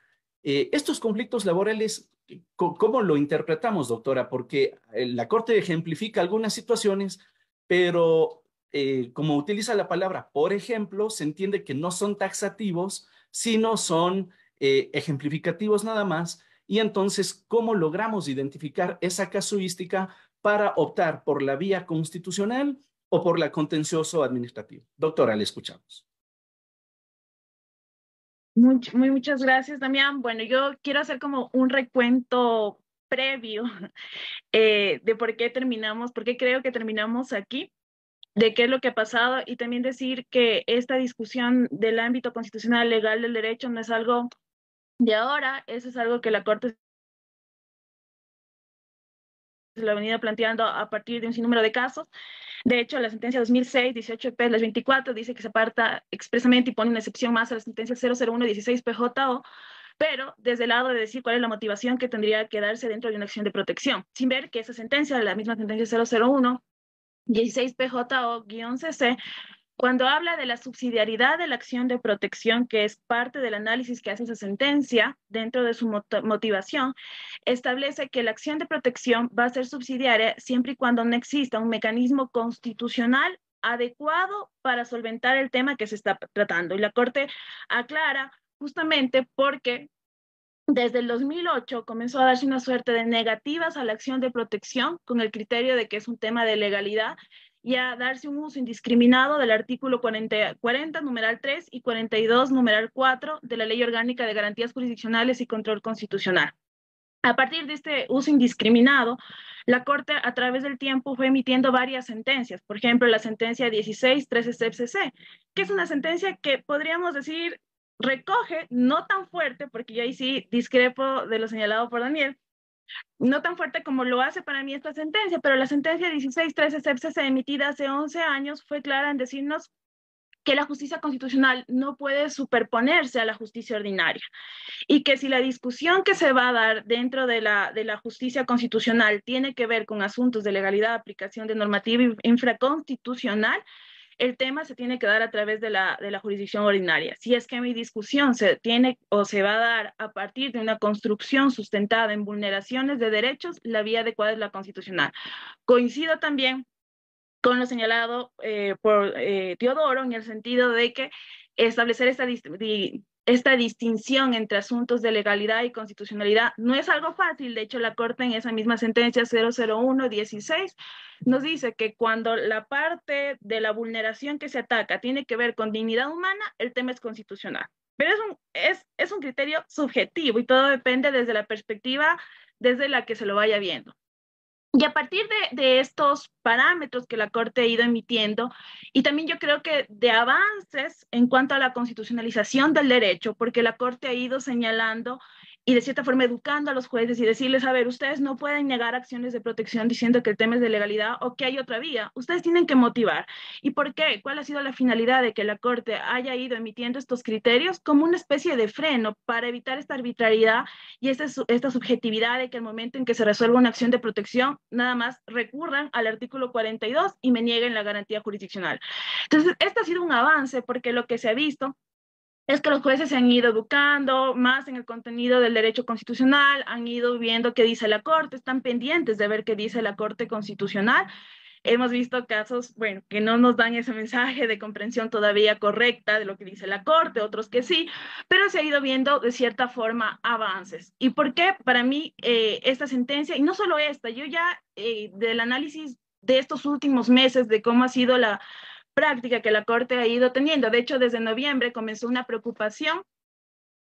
eh, estos conflictos laborales, ¿cómo lo interpretamos, doctora? Porque eh, la Corte ejemplifica algunas situaciones, pero eh, como utiliza la palabra, por ejemplo, se entiende que no son taxativos, sino son ejemplificativos nada más. Y entonces, ¿cómo logramos identificar esa casuística para optar por la vía constitucional por la contencioso administrativo. Doctora, le escuchamos. Muy, muchas gracias, Damián. Bueno, yo quiero hacer como un recuento previo eh, de por qué terminamos, por qué creo que terminamos aquí, de qué es lo que ha pasado y también decir que esta discusión del ámbito constitucional legal del derecho no es algo de ahora, eso es algo que la Corte se lo ha venido planteando a partir de un sinnúmero de casos. De hecho, la sentencia 2006, 18 p las 24, dice que se aparta expresamente y pone una excepción más a la sentencia 001, 16 PJO, pero desde el lado de decir cuál es la motivación que tendría que darse dentro de una acción de protección, sin ver que esa sentencia, la misma sentencia 001, 16 PJO-CC, cuando habla de la subsidiariedad de la acción de protección, que es parte del análisis que hace esa sentencia dentro de su motivación, establece que la acción de protección va a ser subsidiaria siempre y cuando no exista un mecanismo constitucional adecuado para solventar el tema que se está tratando. Y la Corte aclara justamente porque desde el 2008 comenzó a darse una suerte de negativas a la acción de protección con el criterio de que es un tema de legalidad y a darse un uso indiscriminado del artículo 40, 40, numeral 3 y 42, numeral 4 de la Ley Orgánica de Garantías Jurisdiccionales y Control Constitucional. A partir de este uso indiscriminado, la Corte a través del tiempo fue emitiendo varias sentencias, por ejemplo, la sentencia 16-13-CFCC, que es una sentencia que podríamos decir recoge, no tan fuerte, porque yo ahí sí discrepo de lo señalado por Daniel, no tan fuerte como lo hace para mí esta sentencia, pero la sentencia 16.13 emitida hace 11 años fue clara en decirnos que la justicia constitucional no puede superponerse a la justicia ordinaria y que si la discusión que se va a dar dentro de la, de la justicia constitucional tiene que ver con asuntos de legalidad, aplicación de normativa infraconstitucional, el tema se tiene que dar a través de la, de la jurisdicción ordinaria. Si es que mi discusión se tiene o se va a dar a partir de una construcción sustentada en vulneraciones de derechos, la vía adecuada es la constitucional. Coincido también con lo señalado eh, por eh, Teodoro en el sentido de que establecer esta di esta distinción entre asuntos de legalidad y constitucionalidad no es algo fácil. De hecho, la Corte en esa misma sentencia 001-16 nos dice que cuando la parte de la vulneración que se ataca tiene que ver con dignidad humana, el tema es constitucional. Pero es un, es un criterio subjetivo y todo depende desde la perspectiva desde la que se lo vaya viendo. Y a partir de, estos parámetros que la Corte ha ido emitiendo, y también yo creo que de avances en cuanto a la constitucionalización del derecho, porque la Corte ha ido señalando y de cierta forma educando a los jueces y decirles, a ver, ustedes no pueden negar acciones de protección diciendo que el tema es de legalidad o que hay otra vía. Ustedes tienen que motivar. ¿Y por qué? ¿Cuál ha sido la finalidad de que la Corte haya ido emitiendo estos criterios como una especie de freno para evitar esta arbitrariedad y esta, subjetividad de que al momento en que se resuelva una acción de protección, nada más recurran al artículo 42 y me nieguen la garantía jurisdiccional? Entonces, este ha sido un avance porque lo que se ha visto es que los jueces se han ido educando más en el contenido del derecho constitucional, han ido viendo qué dice la Corte, están pendientes de ver qué dice la Corte Constitucional. Hemos visto casos, bueno, que no nos dan ese mensaje de comprensión todavía correcta de lo que dice la Corte, otros que sí, pero se ha ido viendo de cierta forma avances. ¿Y por qué para mí eh, esta sentencia, y no solo esta, yo ya eh, del análisis de estos últimos meses de cómo ha sido la, práctica que la Corte ha ido teniendo. De hecho, desde noviembre comenzó una preocupación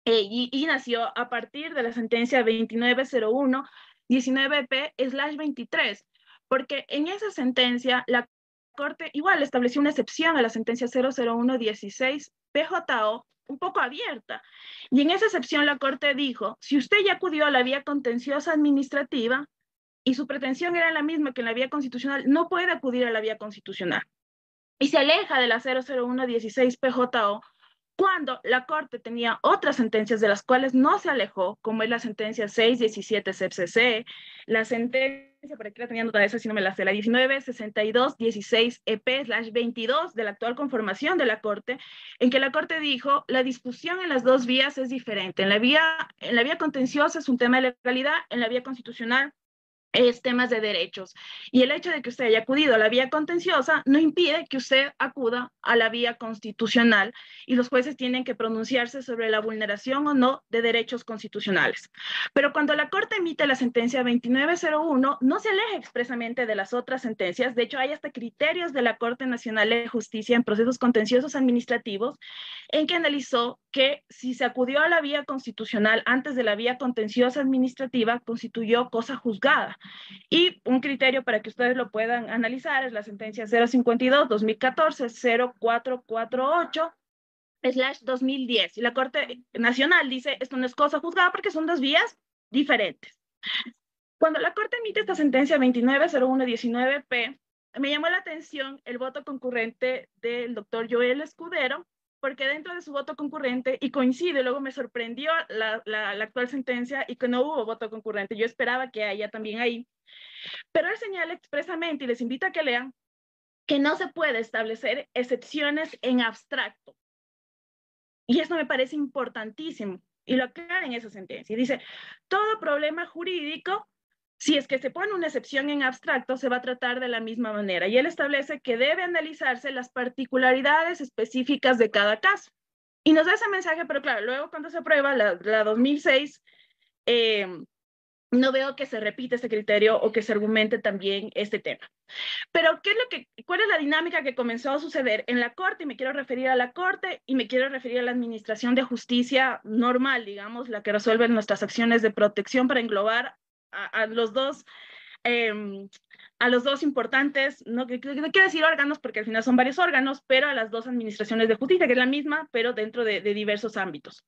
eh, y, nació a partir de la sentencia 2901-19P-23, porque en esa sentencia la Corte igual estableció una excepción a la sentencia 001-16-PJO un poco abierta. Y en esa excepción la Corte dijo, si usted ya acudió a la vía contenciosa administrativa y su pretensión era la misma que en la vía constitucional, no puede acudir a la vía constitucional y se aleja de la 16 PJO cuando la Corte tenía otras sentencias de las cuales no se alejó, como es la sentencia 617 CCC, la sentencia, por aquí la tenía de esa, si no me la sé, la 19 62 16 EP 22 de la actual conformación de la Corte, en que la Corte dijo, la discusión en las dos vías es diferente. En la vía, en la vía contenciosa es un tema de legalidad, en la vía constitucional es temas de derechos. Y el hecho de que usted haya acudido a la vía contenciosa no impide que usted acuda a la vía constitucional y los jueces tienen que pronunciarse sobre la vulneración o no de derechos constitucionales. Pero cuando la Corte emite la sentencia 2901, no se aleja expresamente de las otras sentencias. De hecho, hay hasta criterios de la Corte Nacional de Justicia en procesos contenciosos administrativos en que analizó que si se acudió a la vía constitucional antes de la vía contenciosa administrativa, constituyó cosa juzgada. Y un criterio para que ustedes lo puedan analizar es la sentencia 052-2014-0448 2010. Y la Corte Nacional dice, esto no es cosa juzgada porque son dos vías diferentes. Cuando la Corte emite esta sentencia 19 p me llamó la atención el voto concurrente del doctor Joel Escudero porque dentro de su voto concurrente, y coincide, luego me sorprendió la, actual sentencia y que no hubo voto concurrente, yo esperaba que haya también ahí, pero él señala expresamente y les invita a que lean que no se puede establecer excepciones en abstracto. Y esto me parece importantísimo, y lo aclara en esa sentencia. dice, todo problema jurídico si es que se pone una excepción en abstracto, se va a tratar de la misma manera y él establece que debe analizarse las particularidades específicas de cada caso. Y nos da ese mensaje, pero claro, luego cuando se aprueba la, la 2006, eh, no veo que se repita este criterio o que se argumente también este tema. Pero ¿qué es lo que, ¿cuál es la dinámica que comenzó a suceder en la Corte? Y me quiero referir a la Corte y me quiero referir a la Administración de Justicia normal, digamos, la que resuelve nuestras acciones de protección para englobar a, los dos. Em, a los dos importantes, no, quiero decir órganos porque al final son varios órganos, pero a las dos administraciones de justicia, que es la misma, pero dentro de, diversos ámbitos.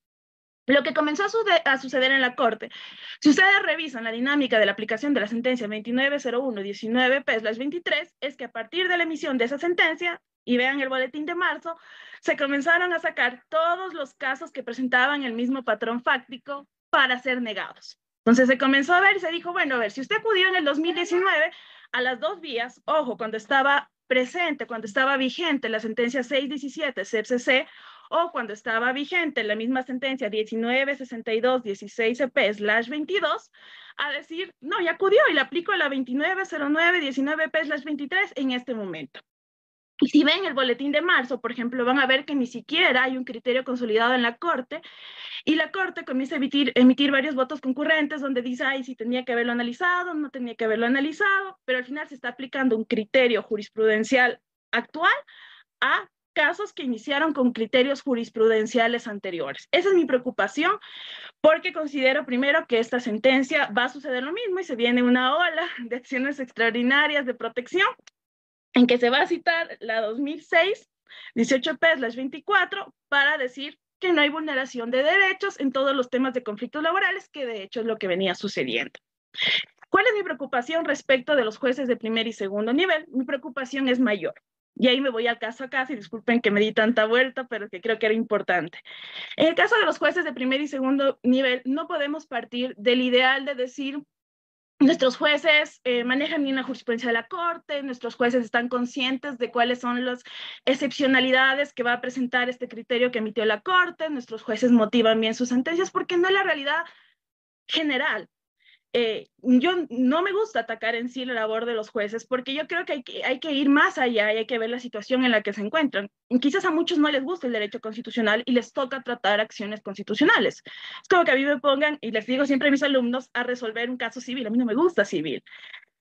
Lo que comenzó a, suceder en la Corte, si ustedes revisan la dinámica de la aplicación de la sentencia 290119 PESLAS 23, es que a partir de la emisión de esa sentencia, y vean el boletín de marzo, se comenzaron a sacar todos los casos que presentaban el mismo patrón fáctico para ser negados. Entonces se comenzó a ver y se dijo, bueno, a ver, si usted acudió en el 2019 a las dos vías, ojo, cuando estaba presente, cuando estaba vigente la sentencia 617 CFCC e o cuando estaba vigente la misma sentencia 1962-16EP-22, a decir, no, ya acudió y le aplico la 2909-19EP-23 en este momento. Y si ven el boletín de marzo, por ejemplo, van a ver que ni siquiera hay un criterio consolidado en la Corte y la Corte comienza a emitir, emitir varios votos concurrentes donde dice, ay, si tenía que haberlo analizado, no tenía que haberlo analizado, pero al final se está aplicando un criterio jurisprudencial actual a casos que iniciaron con criterios jurisprudenciales anteriores. Esa es mi preocupación porque considero primero que esta sentencia va a suceder lo mismo y se viene una ola de acciones extraordinarias de protección en que se va a citar la 2006, 18 PES 24, para decir que no hay vulneración de derechos en todos los temas de conflictos laborales, que de hecho es lo que venía sucediendo. ¿Cuál es mi preocupación respecto de los jueces de primer y segundo nivel? Mi preocupación es mayor. Y ahí me voy al caso a caso y disculpen que me di tanta vuelta, pero que creo que era importante. En el caso de los jueces de primer y segundo nivel, no podemos partir del ideal de decir nuestros jueces eh, manejan bien la jurisprudencia de la Corte, nuestros jueces están conscientes de cuáles son las excepcionalidades que va a presentar este criterio que emitió la Corte, nuestros jueces motivan bien sus sentencias, porque no es la realidad general. Eh, yo no me gusta atacar en sí la labor de los jueces porque yo creo que hay, que ir más allá y hay que ver la situación en la que se encuentran. quizás a muchos no les gusta el derecho constitucional y les toca tratar acciones constitucionales. Es como que a mí me pongan, y les digo siempre a mis alumnos, a resolver un caso civil. A mí no me gusta civil.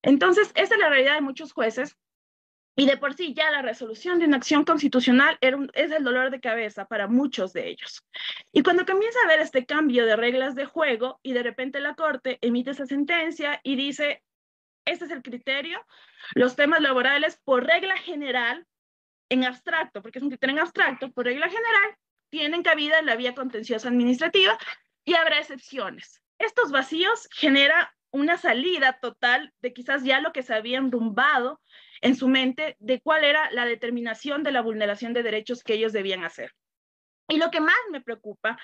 Entonces, esa es la realidad de muchos jueces y de por sí ya la resolución de una acción constitucional es el dolor de cabeza para muchos de ellos. Y cuando comienza a ver este cambio de reglas de juego y de repente la Corte emite esa sentencia y dice, este es el criterio, los temas laborales por regla general, en abstracto, porque es un criterio en abstracto, por regla general, tienen cabida en la vía contenciosa administrativa y habrá excepciones. Estos vacíos genera una salida total de quizás ya lo que se habían rumbado en su mente de cuál era la determinación de la vulneración de derechos que ellos debían hacer. Y lo que más me preocupa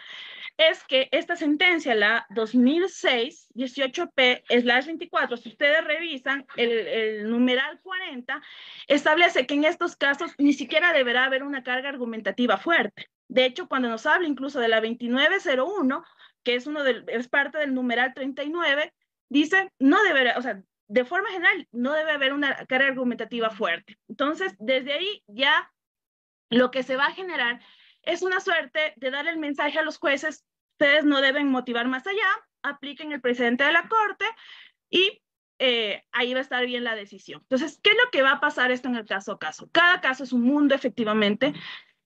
es que esta sentencia, la 2006-18P-24, si ustedes revisan el, numeral 40, establece que en estos casos ni siquiera deberá haber una carga argumentativa fuerte. De hecho, cuando nos habla incluso de la 2901, que es, uno es parte del numeral 39, dice, no deberá, o sea, de forma general, no debe haber una carga argumentativa fuerte. Entonces, desde ahí ya lo que se va a generar es una suerte de dar el mensaje a los jueces, ustedes no deben motivar más allá, apliquen el precedente de la corte y eh, ahí va a estar bien la decisión. Entonces, ¿qué es lo que va a pasar esto en el caso a caso? Cada caso es un mundo, efectivamente.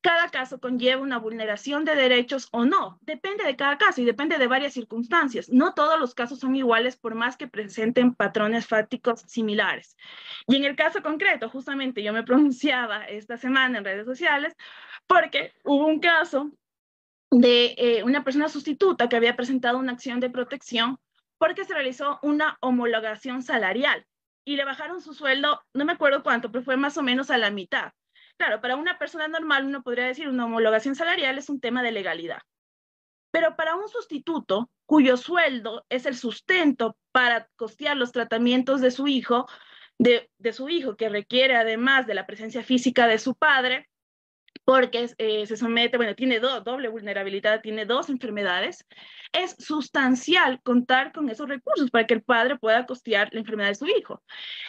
Cada caso conlleva una vulneración de derechos o no. Depende de cada caso y depende de varias circunstancias. No todos los casos son iguales por más que presenten patrones fácticos similares. Y en el caso concreto, justamente yo me pronunciaba esta semana en redes sociales porque hubo un caso de eh, una persona sustituta que había presentado una acción de protección porque se realizó una homologación salarial y le bajaron su sueldo, no me acuerdo cuánto, pero fue más o menos a la mitad. Claro, para una persona normal uno podría decir una homologación salarial es un tema de legalidad. Pero para un sustituto cuyo sueldo es el sustento para costear los tratamientos de su hijo, de, su hijo que requiere además de la presencia física de su padre, porque eh, se somete, bueno, tiene doble vulnerabilidad, tiene dos enfermedades, es sustancial contar con esos recursos para que el padre pueda costear la enfermedad de su hijo.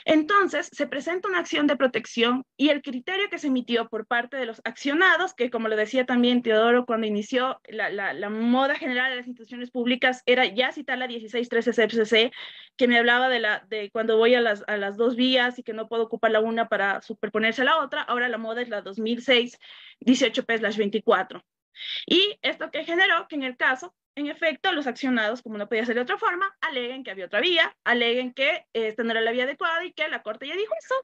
Entonces, se presenta una acción de protección y el criterio que se emitió por parte de los accionados, que como lo decía también Teodoro cuando inició la, moda general de las instituciones públicas, era ya citar la 1613-CFCC, que me hablaba de, la, de cuando voy a las, a las dos vías y que no puedo ocupar la una para superponerse a la otra, ahora la moda es la 2006 18 P/24. Y esto que generó que en el caso, en efecto, los accionados, como no podía ser de otra forma, aleguen que había otra vía, aleguen que esta no era la vía adecuada y que la corte ya dijo eso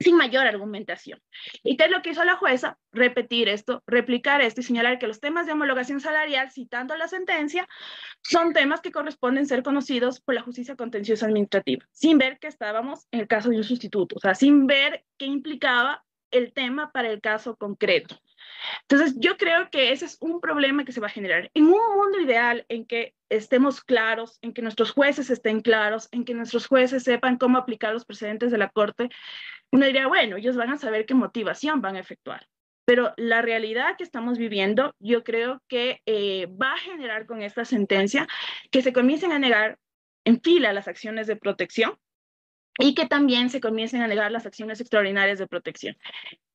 sin mayor argumentación. ¿Y qué es lo que hizo la jueza? Repetir esto, replicar esto y señalar que los temas de homologación salarial, citando la sentencia, son temas que corresponden ser conocidos por la justicia contenciosa administrativa, sin ver que estábamos en el caso de un sustituto, o sea, sin ver qué implicaba el tema para el caso concreto. Entonces, yo creo que ese es un problema que se va a generar. En un mundo ideal en que estemos claros, en que nuestros jueces estén claros, en que nuestros jueces sepan cómo aplicar los precedentes de la Corte, uno diría, bueno, ellos van a saber qué motivación van a efectuar. Pero la realidad que estamos viviendo, yo creo que eh, va a generar con esta sentencia que se comiencen a negar en fila las acciones de protección, y que también se comiencen a negar las acciones extraordinarias de protección.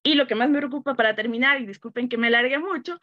Y lo que más me preocupa para terminar, y disculpen que me largue mucho,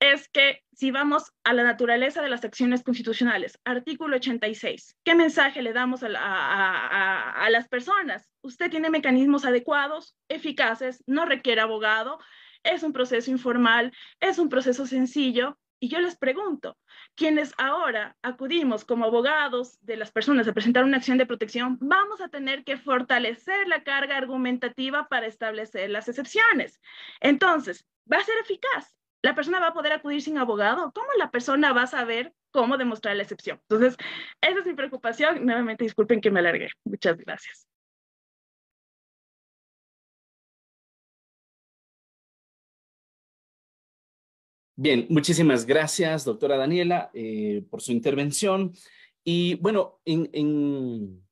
es que si vamos a la naturaleza de las acciones constitucionales, artículo 86, ¿qué mensaje le damos a, a las personas? Usted tiene mecanismos adecuados, eficaces, no requiere abogado, es un proceso informal, es un proceso sencillo, y yo les pregunto, quienes ahora acudimos como abogados de las personas a presentar una acción de protección, vamos a tener que fortalecer la carga argumentativa para establecer las excepciones. Entonces, ¿va a ser eficaz? ¿La persona va a poder acudir sin abogado? ¿Cómo la persona va a saber cómo demostrar la excepción? Entonces, esa es mi preocupación. Nuevamente, disculpen que me alargué. Muchas gracias. Bien, muchísimas gracias, doctora Daniela, eh, por su intervención. Y bueno, en,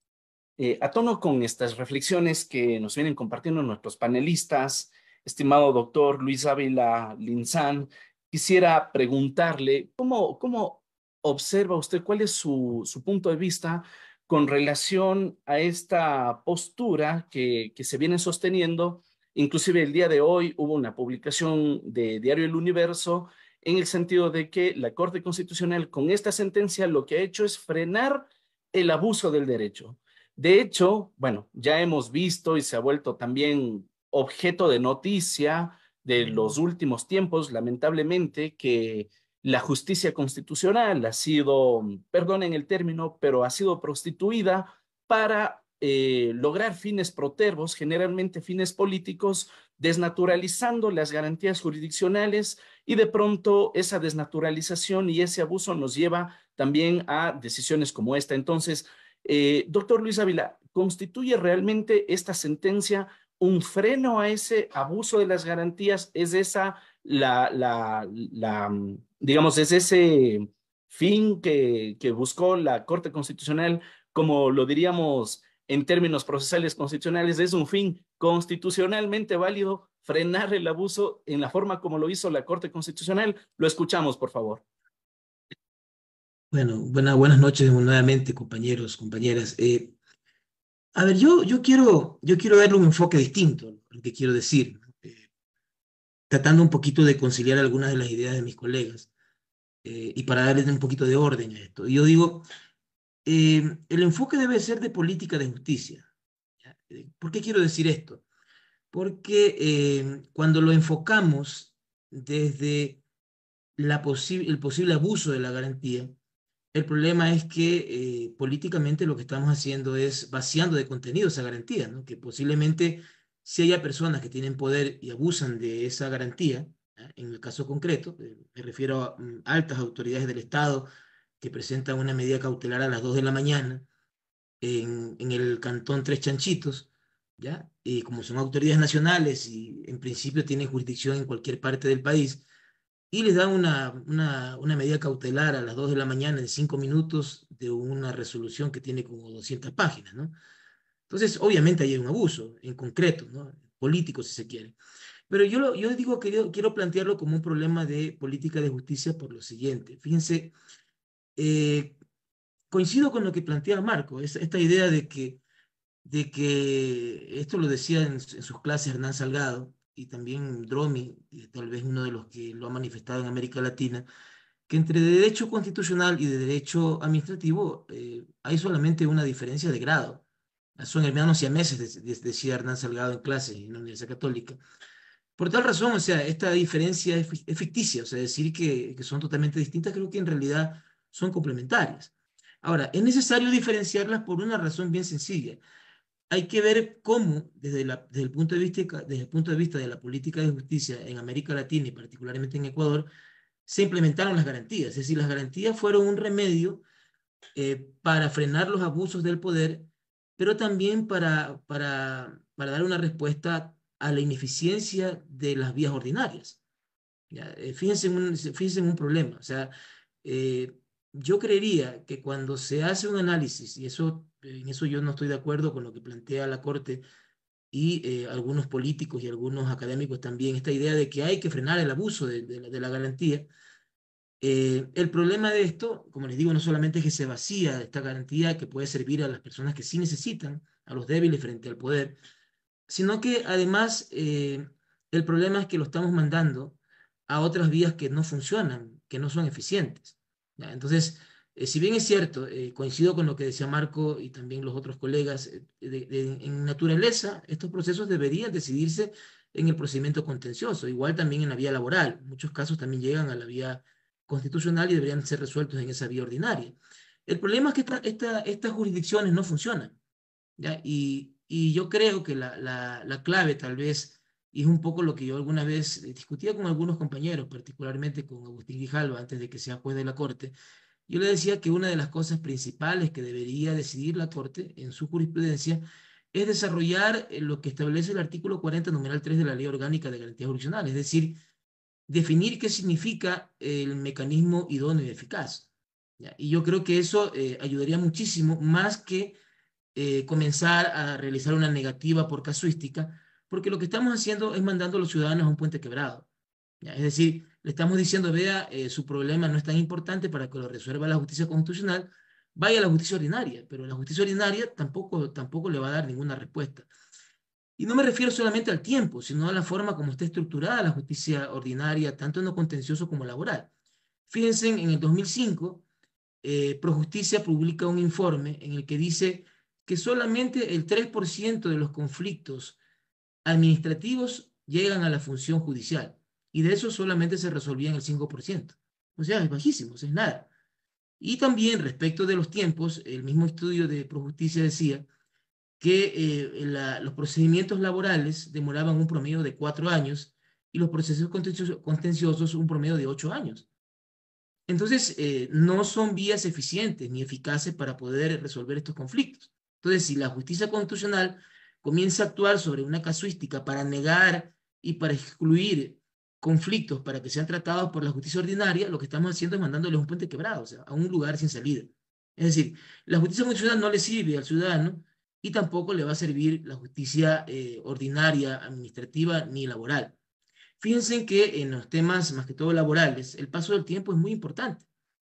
eh, a tono con estas reflexiones que nos vienen compartiendo nuestros panelistas, estimado doctor Luis Ávila Linsán, quisiera preguntarle cómo, observa usted, cuál es su, punto de vista con relación a esta postura que se viene sosteniendo Inclusive el día de hoy hubo una publicación de Diario El Universo en el sentido de que la Corte Constitucional con esta sentencia lo que ha hecho es frenar el abuso del derecho. De hecho, bueno, ya hemos visto y se ha vuelto también objeto de noticia de los últimos tiempos, lamentablemente, que la justicia constitucional ha sido, perdonen el término, pero ha sido prostituida para eh, lograr fines protervos, generalmente fines políticos, desnaturalizando las garantías jurisdiccionales y de pronto esa desnaturalización y ese abuso nos lleva también a decisiones como esta. Entonces, eh, doctor Luis Ávila, ¿constituye realmente esta sentencia un freno a ese abuso de las garantías? ¿Es esa la, la, la digamos, es ese fin que, que buscó la Corte Constitucional, como lo diríamos, en términos procesales constitucionales, es un fin constitucionalmente válido frenar el abuso en la forma como lo hizo la Corte Constitucional. Lo escuchamos, por favor. Bueno, buenas buenas noches nuevamente, compañeros, compañeras. Eh, a ver, yo, yo, quiero, yo quiero darle un enfoque distinto lo que quiero decir, eh, tratando un poquito de conciliar algunas de las ideas de mis colegas eh, y para darles un poquito de orden a esto. Yo digo, eh, el enfoque debe ser de política de justicia. Eh, ¿Por qué quiero decir esto? Porque eh, cuando lo enfocamos desde la el posible abuso de la garantía, el problema es que políticamente lo que estamos haciendo es vaciando de contenido esa garantía, ¿no? que posiblemente si haya personas que tienen poder y abusan de esa garantía, en el caso concreto, me refiero a mm, altas autoridades del Estado que presenta una medida cautelar a las 2 de la mañana en, el cantón Tres Chanchitos, ¿ya? Y como son autoridades nacionales y en principio tienen jurisdicción en cualquier parte del país, y les da una, una, medida cautelar a las 2 de la mañana en cinco minutos de una resolución que tiene como 200 páginas, ¿no? Entonces, obviamente hay un abuso en concreto, ¿no? Político, si se quiere. Pero yo, yo digo que yo quiero plantearlo como un problema de política de justicia por lo siguiente. Fíjense, eh, coincido con lo que plantea Marco, es, esta idea de que, de que esto lo decía en, sus clases Hernán Salgado y también Dromi, tal vez uno de los que lo ha manifestado en América Latina, que entre derecho constitucional y de derecho administrativo eh, hay solamente una diferencia de grado. Son hermanos y a meses, decía Hernán Salgado en clase en la Universidad Católica. Por tal razón, o sea, esta diferencia es, ficticia, o sea, decir que son totalmente distintas creo que en realidad son complementarias. Ahora, es necesario diferenciarlas por una razón bien sencilla. Hay que ver cómo, desde, desde, el punto de vista, desde el punto de vista de la política de justicia en América Latina y particularmente en Ecuador, se implementaron las garantías. Es decir, las garantías fueron un remedio eh, para frenar los abusos del poder, pero también para, para, para dar una respuesta a la ineficiencia de las vías ordinarias. Eh, fíjense, en un, fíjense un problema. O sea, eh, yo creería que cuando se hace un análisis, y eso, eh, en eso yo no estoy de acuerdo con lo que plantea la Corte y eh, algunos políticos y algunos académicos también, esta idea de que hay que frenar el abuso de, la, garantía, eh, el problema de esto, como les digo, no solamente es que se vacía esta garantía que puede servir a las personas que sí necesitan, a los débiles frente al poder, sino que además el problema es que lo estamos mandando a otras vías que no funcionan, que no son eficientes. Entonces, eh, si bien es cierto, eh, coincido con lo que decía Marco y también los otros colegas, eh, en naturaleza estos procesos deberían decidirse en el procedimiento contencioso, igual también en la vía laboral. Muchos casos también llegan a la vía constitucional y deberían ser resueltos en esa vía ordinaria. El problema es que estas jurisdicciones no funcionan. Y, yo creo que la clave tal vez y es un poco lo que yo alguna vez eh, discutía con algunos compañeros, particularmente con Agustín Grijalva, antes de que sea juez de la Corte. Yo le decía que una de las cosas principales que debería decidir la Corte en su jurisprudencia es desarrollar eh, lo que establece el artículo 40, numeral 3 de la Ley Orgánica de Garantías Jurisdiccionales, es decir, definir qué significa el mecanismo idóneo y eficaz. Y yo creo que eso eh, ayudaría muchísimo más que comenzar a realizar una negativa por casuística, porque lo que estamos haciendo es mandando a los ciudadanos a un puente quebrado. Es decir, le estamos diciendo, vea, eh, su problema no es tan importante para que lo resuelva la justicia constitucional, vaya a la justicia ordinaria, pero la justicia ordinaria tampoco, tampoco le va a dar ninguna respuesta. Y no me refiero solamente al tiempo, sino a la forma como está estructurada la justicia ordinaria, tanto en lo contencioso como laboral. Fíjense, en el 2005, eh, Projusticia publica un informe en el que dice que solamente el 3% de los conflictos administrativos llegan a la función judicial y de eso solamente se resolvían el 5%. O sea, es bajísimo, es nada. Y también respecto de los tiempos, el mismo estudio de Projusticia decía que eh, los procedimientos laborales demoraban un promedio de cuatro años y los procesos contenciosos, un promedio de ocho años. Entonces, eh, no son vías eficientes ni eficaces para poder resolver estos conflictos. Entonces, si la justicia constitucional comienza a actuar sobre una casuística para negar y para excluir conflictos para que sean tratados por la justicia ordinaria, lo que estamos haciendo es mandándoles un puente quebrado, o sea, a un lugar sin salida. Es decir, la justicia municipal no le sirve al ciudadano y tampoco le va a servir la justicia eh, ordinaria, administrativa ni laboral. Fíjense que en los temas, más que todo laborales, el paso del tiempo es muy importante.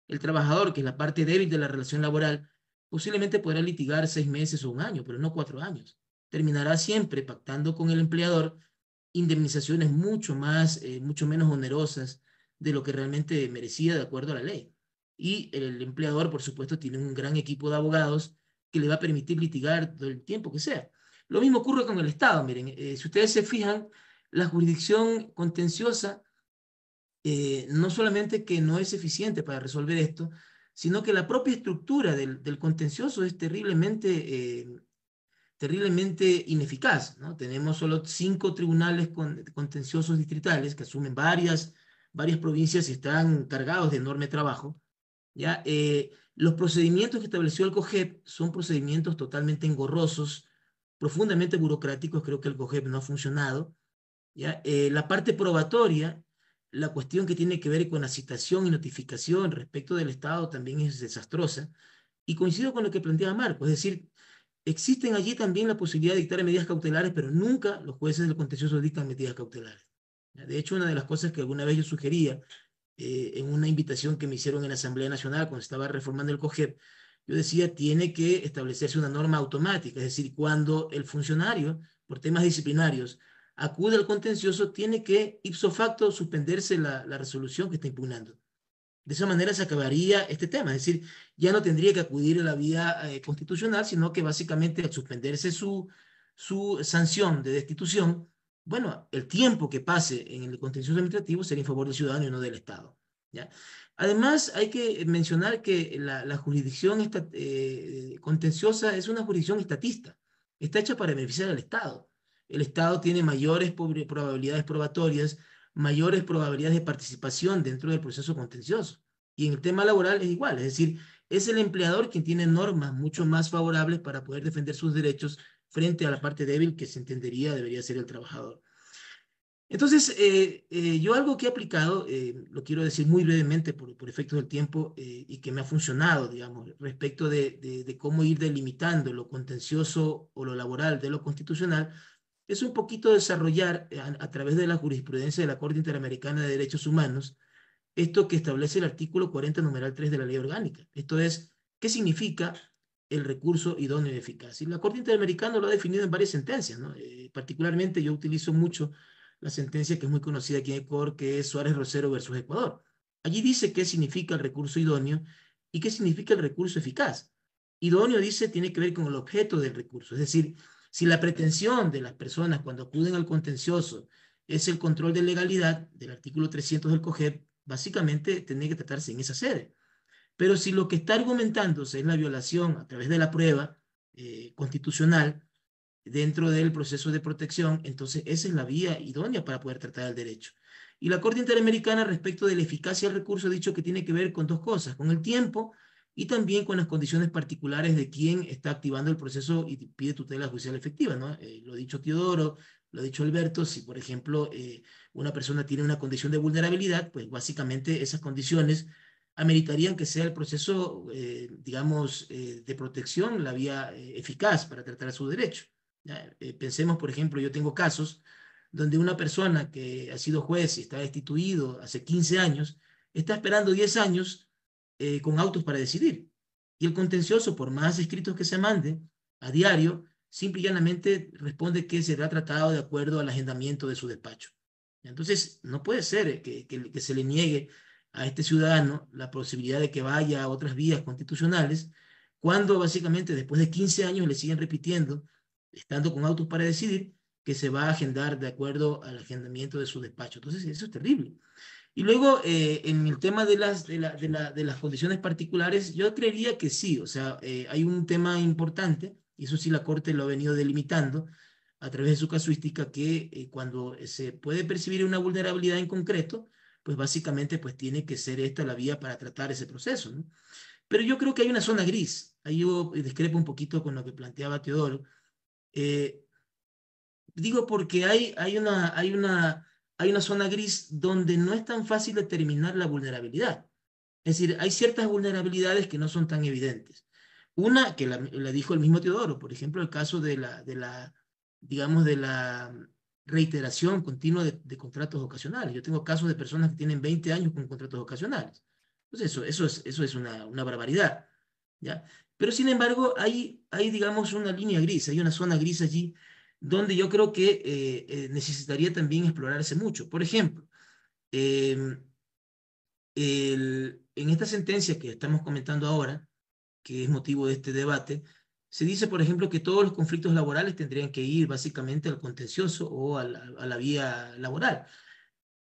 El trabajador, que es la parte débil de la relación laboral, posiblemente podrá litigar seis meses o un año, pero no cuatro años terminará siempre pactando con el empleador indemnizaciones mucho más, eh, mucho menos onerosas de lo que realmente merecía de acuerdo a la ley. Y el empleador, por supuesto, tiene un gran equipo de abogados que le va a permitir litigar todo el tiempo que sea. Lo mismo ocurre con el Estado. Miren, eh, si ustedes se fijan, la jurisdicción contenciosa eh, no solamente que no es eficiente para resolver esto, sino que la propia estructura del, del contencioso es terriblemente terriblemente ineficaz. ¿no? Tenemos solo cinco tribunales con, contenciosos distritales que asumen varias, varias provincias y están cargados de enorme trabajo. ¿ya? Eh, los procedimientos que estableció el COGEP son procedimientos totalmente engorrosos, profundamente burocráticos, creo que el COGEP no ha funcionado. ¿ya? Eh, la parte probatoria, la cuestión que tiene que ver con la citación y notificación respecto del Estado también es desastrosa. Y coincido con lo que planteaba Marco, es decir, Existen allí también la posibilidad de dictar medidas cautelares, pero nunca los jueces del contencioso dictan medidas cautelares. De hecho, una de las cosas que alguna vez yo sugería eh, en una invitación que me hicieron en la Asamblea Nacional cuando estaba reformando el COGEP, yo decía, tiene que establecerse una norma automática, es decir, cuando el funcionario, por temas disciplinarios, acude al contencioso, tiene que ipso facto suspenderse la resolución que está impugnando. De esa manera se acabaría este tema, es decir, ya no tendría que acudir a la vía eh, constitucional, sino que básicamente al suspenderse su, sanción de destitución, bueno, el tiempo que pase en el contencioso administrativo sería en favor del ciudadano y no del Estado. ¿ya? Además, hay que mencionar que la, jurisdicción esta, eh, contenciosa es una jurisdicción estatista, está hecha para beneficiar al Estado. El Estado tiene mayores probabilidades probatorias mayores probabilidades de participación dentro del proceso contencioso. Y en el tema laboral es igual, es decir, es el empleador quien tiene normas mucho más favorables para poder defender sus derechos frente a la parte débil que se entendería debería ser el trabajador. Entonces, eh, eh, yo algo que he aplicado, eh, lo quiero decir muy brevemente por, por efectos del tiempo, y que me ha funcionado, digamos, respecto de, cómo ir delimitando lo contencioso o lo laboral de lo constitucional, es un poquito desarrollar eh, a, través de la jurisprudencia de la Corte Interamericana de Derechos Humanos esto que establece el artículo 40, numeral 3 de la ley orgánica. Esto es, ¿qué significa el recurso idóneo y eficaz? Y la Corte Interamericana lo ha definido en varias sentencias, ¿no? Eh, particularmente yo utilizo mucho la sentencia que es muy conocida aquí en Ecuador, que es Suárez Rosero versus Ecuador. Allí dice qué significa el recurso idóneo y qué significa el recurso eficaz. Idóneo, dice, tiene que ver con el objeto del recurso, es decir, si la pretensión de las personas cuando acuden al contencioso es el control de legalidad del artículo 300 del COGEP, básicamente tiene que tratarse en esa sede. Pero si lo que está argumentándose es la violación a través de la prueba eh, constitucional dentro del proceso de protección, entonces esa es la vía idónea para poder tratar el derecho. Y la Corte Interamericana respecto de la eficacia del recurso ha dicho que tiene que ver con dos cosas, con el tiempo y también con las condiciones particulares de quien está activando el proceso y pide tutela judicial efectiva. ¿no? Eh, lo ha dicho Teodoro, lo ha dicho Alberto, si por ejemplo eh, una persona tiene una condición de vulnerabilidad, pues básicamente esas condiciones ameritarían que sea el proceso, eh, digamos, de protección la vía eficaz para tratar su derecho. pensemos, por ejemplo, yo tengo casos donde una persona que ha sido juez y está destituido hace 15 años, está esperando 10 años eh, con autos para decidir. Y el contencioso, por más escritos que se mande, a diario, simple y llanamente responde que será tratado de acuerdo al agendamiento de su despacho. Entonces, no puede ser eh, que, que se le niegue a este ciudadano la posibilidad de que vaya a otras vías constitucionales cuando básicamente después de 15 años le siguen repitiendo, estando con autos para decidir, que se va a agendar de acuerdo al agendamiento de su despacho. Entonces, eso es terrible. Y luego, eh, en el tema de las, de, las condiciones particulares, yo creería que sí, o sea, eh, hay un tema importante, y eso sí la Corte lo ha venido delimitando a través de su casuística, que eh, cuando se puede percibir una vulnerabilidad en concreto, pues básicamente pues tiene que ser esta la vía para tratar ese proceso. Pero yo creo que hay una zona gris, ahí yo discrepo un poquito con lo que planteaba Teodoro. digo porque hay, hay una... Hay una hay una zona gris donde no es tan fácil determinar la vulnerabilidad. Es decir, hay ciertas vulnerabilidades que no son tan evidentes. Una que la, dijo el mismo Teodoro, por ejemplo, el caso de la, digamos, de la reiteración continua de, contratos ocasionales. Yo tengo casos de personas que tienen 20 años con contratos ocasionales. Entonces, eso, eso es, eso es una, barbaridad. ¿ya? Pero, sin embargo, hay, hay, digamos, una línea gris, hay una zona gris allí donde yo creo que eh, eh, necesitaría también explorarse mucho. Por ejemplo, em, en esta sentencia que estamos comentando ahora, que es motivo de este debate, se dice, por ejemplo, que todos los conflictos laborales tendrían que ir básicamente al contencioso o a la, a la vía laboral.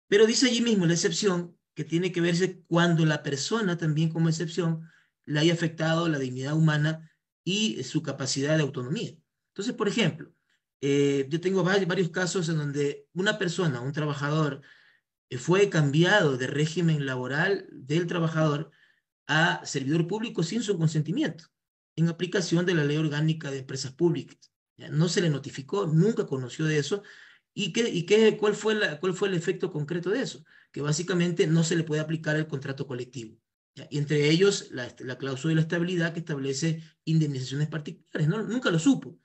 Pero dice allí mismo la excepción, que tiene que verse cuando la persona también como excepción le haya afectado la dignidad humana y eh, su capacidad de autonomía. Entonces, por ejemplo, eh, yo tengo varios casos en donde una persona, un trabajador, eh, fue cambiado de régimen laboral del trabajador a servidor público sin su consentimiento, en aplicación de la ley orgánica de empresas públicas. No se le notificó, nunca conoció de eso. ¿Y, qué, cuál, fue cuál fue el efecto concreto de eso? Que básicamente no se le puede aplicar el contrato colectivo. Y entre ellos, la, la cláusula de la estabilidad que establece indemnizaciones particulares. Nunca lo supo.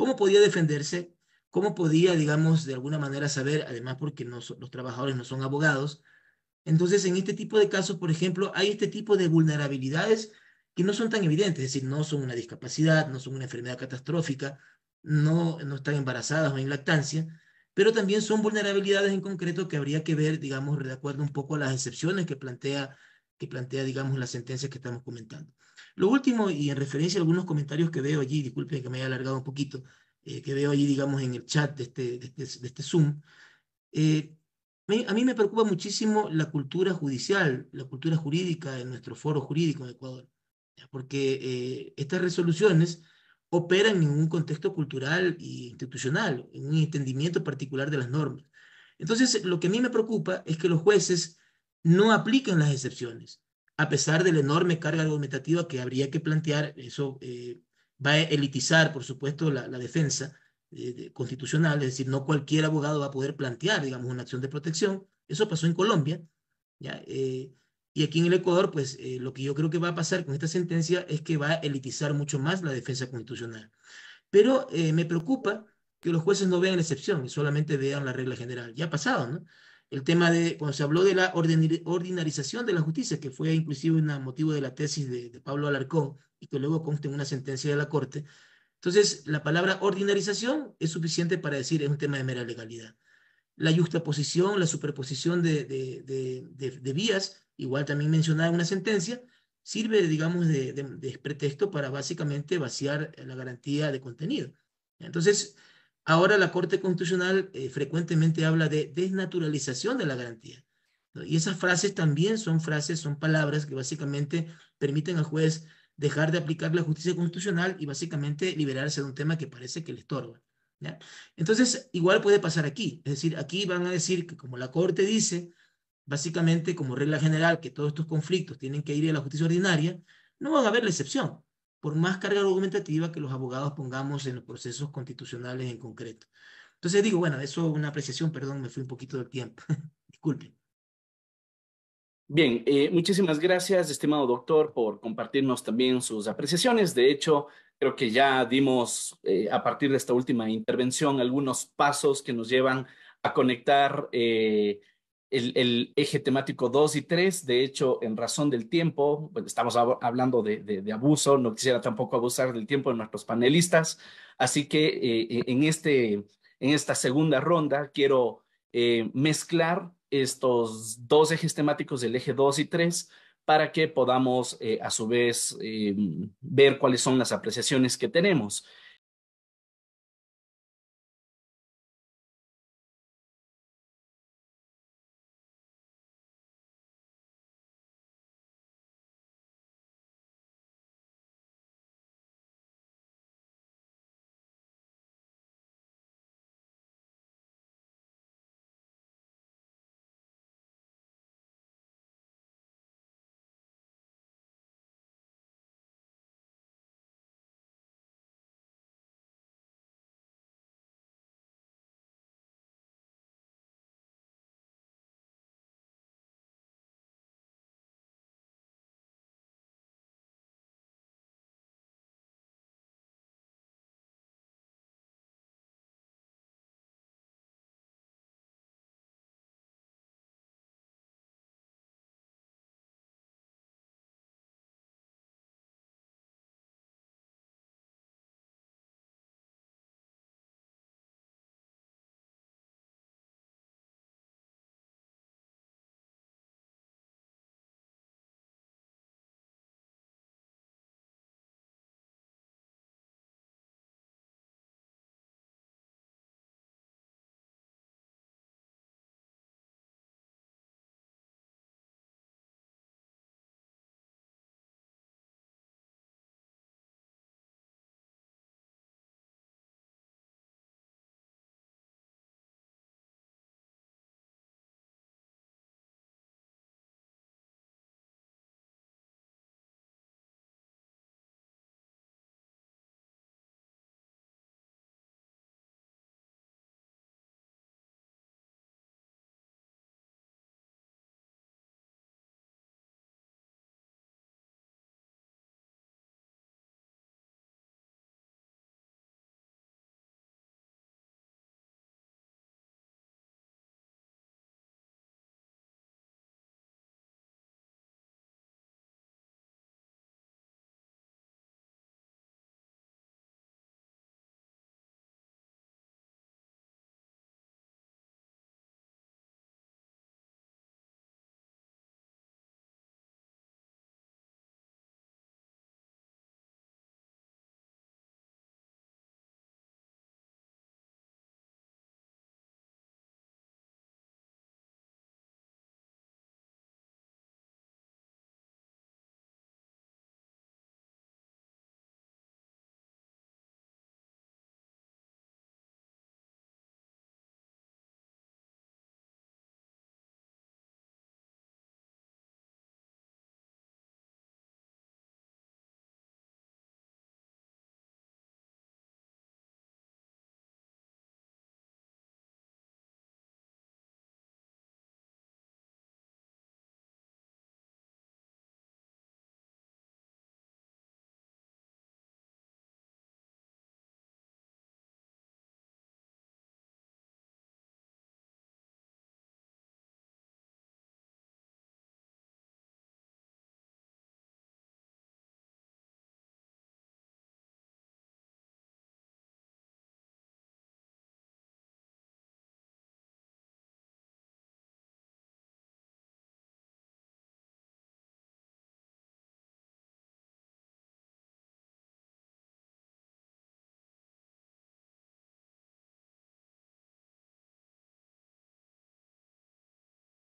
¿Cómo podía defenderse? ¿Cómo podía, digamos, de alguna manera saber, además porque los trabajadores no son abogados? Entonces, en este tipo de casos, por ejemplo, hay este tipo de vulnerabilidades que no son tan evidentes, es decir, no son una discapacidad, no son una enfermedad catastrófica, no, están embarazadas o en lactancia, pero también son vulnerabilidades en concreto que habría que ver, digamos, de acuerdo un poco a las excepciones que plantea, que plantea digamos, la sentencia que estamos comentando. Lo último, y en referencia a algunos comentarios que veo allí, disculpen que me haya alargado un poquito, eh, que veo allí, digamos, en el chat de este, de este, este Zoom, eh, a mí me preocupa muchísimo la cultura judicial, la cultura jurídica en nuestro foro jurídico en Ecuador, porque eh, estas resoluciones operan en un contexto cultural e institucional, en un entendimiento particular de las normas. Entonces, lo que a mí me preocupa es que los jueces no apliquen las excepciones a pesar de la enorme carga argumentativa que habría que plantear, eso eh, va a elitizar, por supuesto, la, defensa eh, constitucional, es decir, no cualquier abogado va a poder plantear, digamos, una acción de protección. Eso pasó en Colombia, ¿ya? Eh, y aquí en el Ecuador, pues lo que yo creo que va a pasar con esta sentencia es que va a elitizar mucho más la defensa constitucional. Pero me preocupa que los jueces no vean la excepción y solamente vean la regla general. Ya ha pasado, ¿no? el tema de, cuando se habló de la ordinarización de la justicia, que fue inclusive un motivo de la tesis de, Pablo Alarcón y que luego consta en una sentencia de la Corte. Entonces, la palabra ordinarización es suficiente para decir es un tema de mera legalidad. La justaposición, la superposición de, de vías, igual también mencionada en una sentencia, sirve, digamos, de pretexto para básicamente vaciar la garantía de contenido. Entonces, Ahora la Corte Constitucional eh, frecuentemente habla de desnaturalización de la garantía. Y esas frases también son frases, son palabras que básicamente permiten al juez dejar de aplicar la justicia constitucional y básicamente liberarse de un tema que parece que le estorba. Entonces, igual puede pasar aquí. Es decir, aquí van a decir que como la Corte dice, básicamente como regla general, que todos estos conflictos tienen que ir a la justicia ordinaria, no van a haber la excepción por más carga argumentativa que los abogados pongamos en los procesos constitucionales en concreto. Entonces digo, bueno, eso es una apreciación, perdón, me fui un poquito del tiempo. disculpe Bien, eh, muchísimas gracias, estimado doctor, por compartirnos también sus apreciaciones. De hecho, creo que ya dimos eh, a partir de esta última intervención algunos pasos que nos llevan a conectar eh, el, eje temático 2 y 3, de hecho, en razón del tiempo, estamos hablando de, abuso, no quisiera tampoco abusar del tiempo de nuestros panelistas, así que eh, eh, en, este, en esta segunda ronda quiero eh, mezclar estos dos ejes temáticos del eje 2 y 3 para que podamos a su vez ver cuáles son las apreciaciones que tenemos.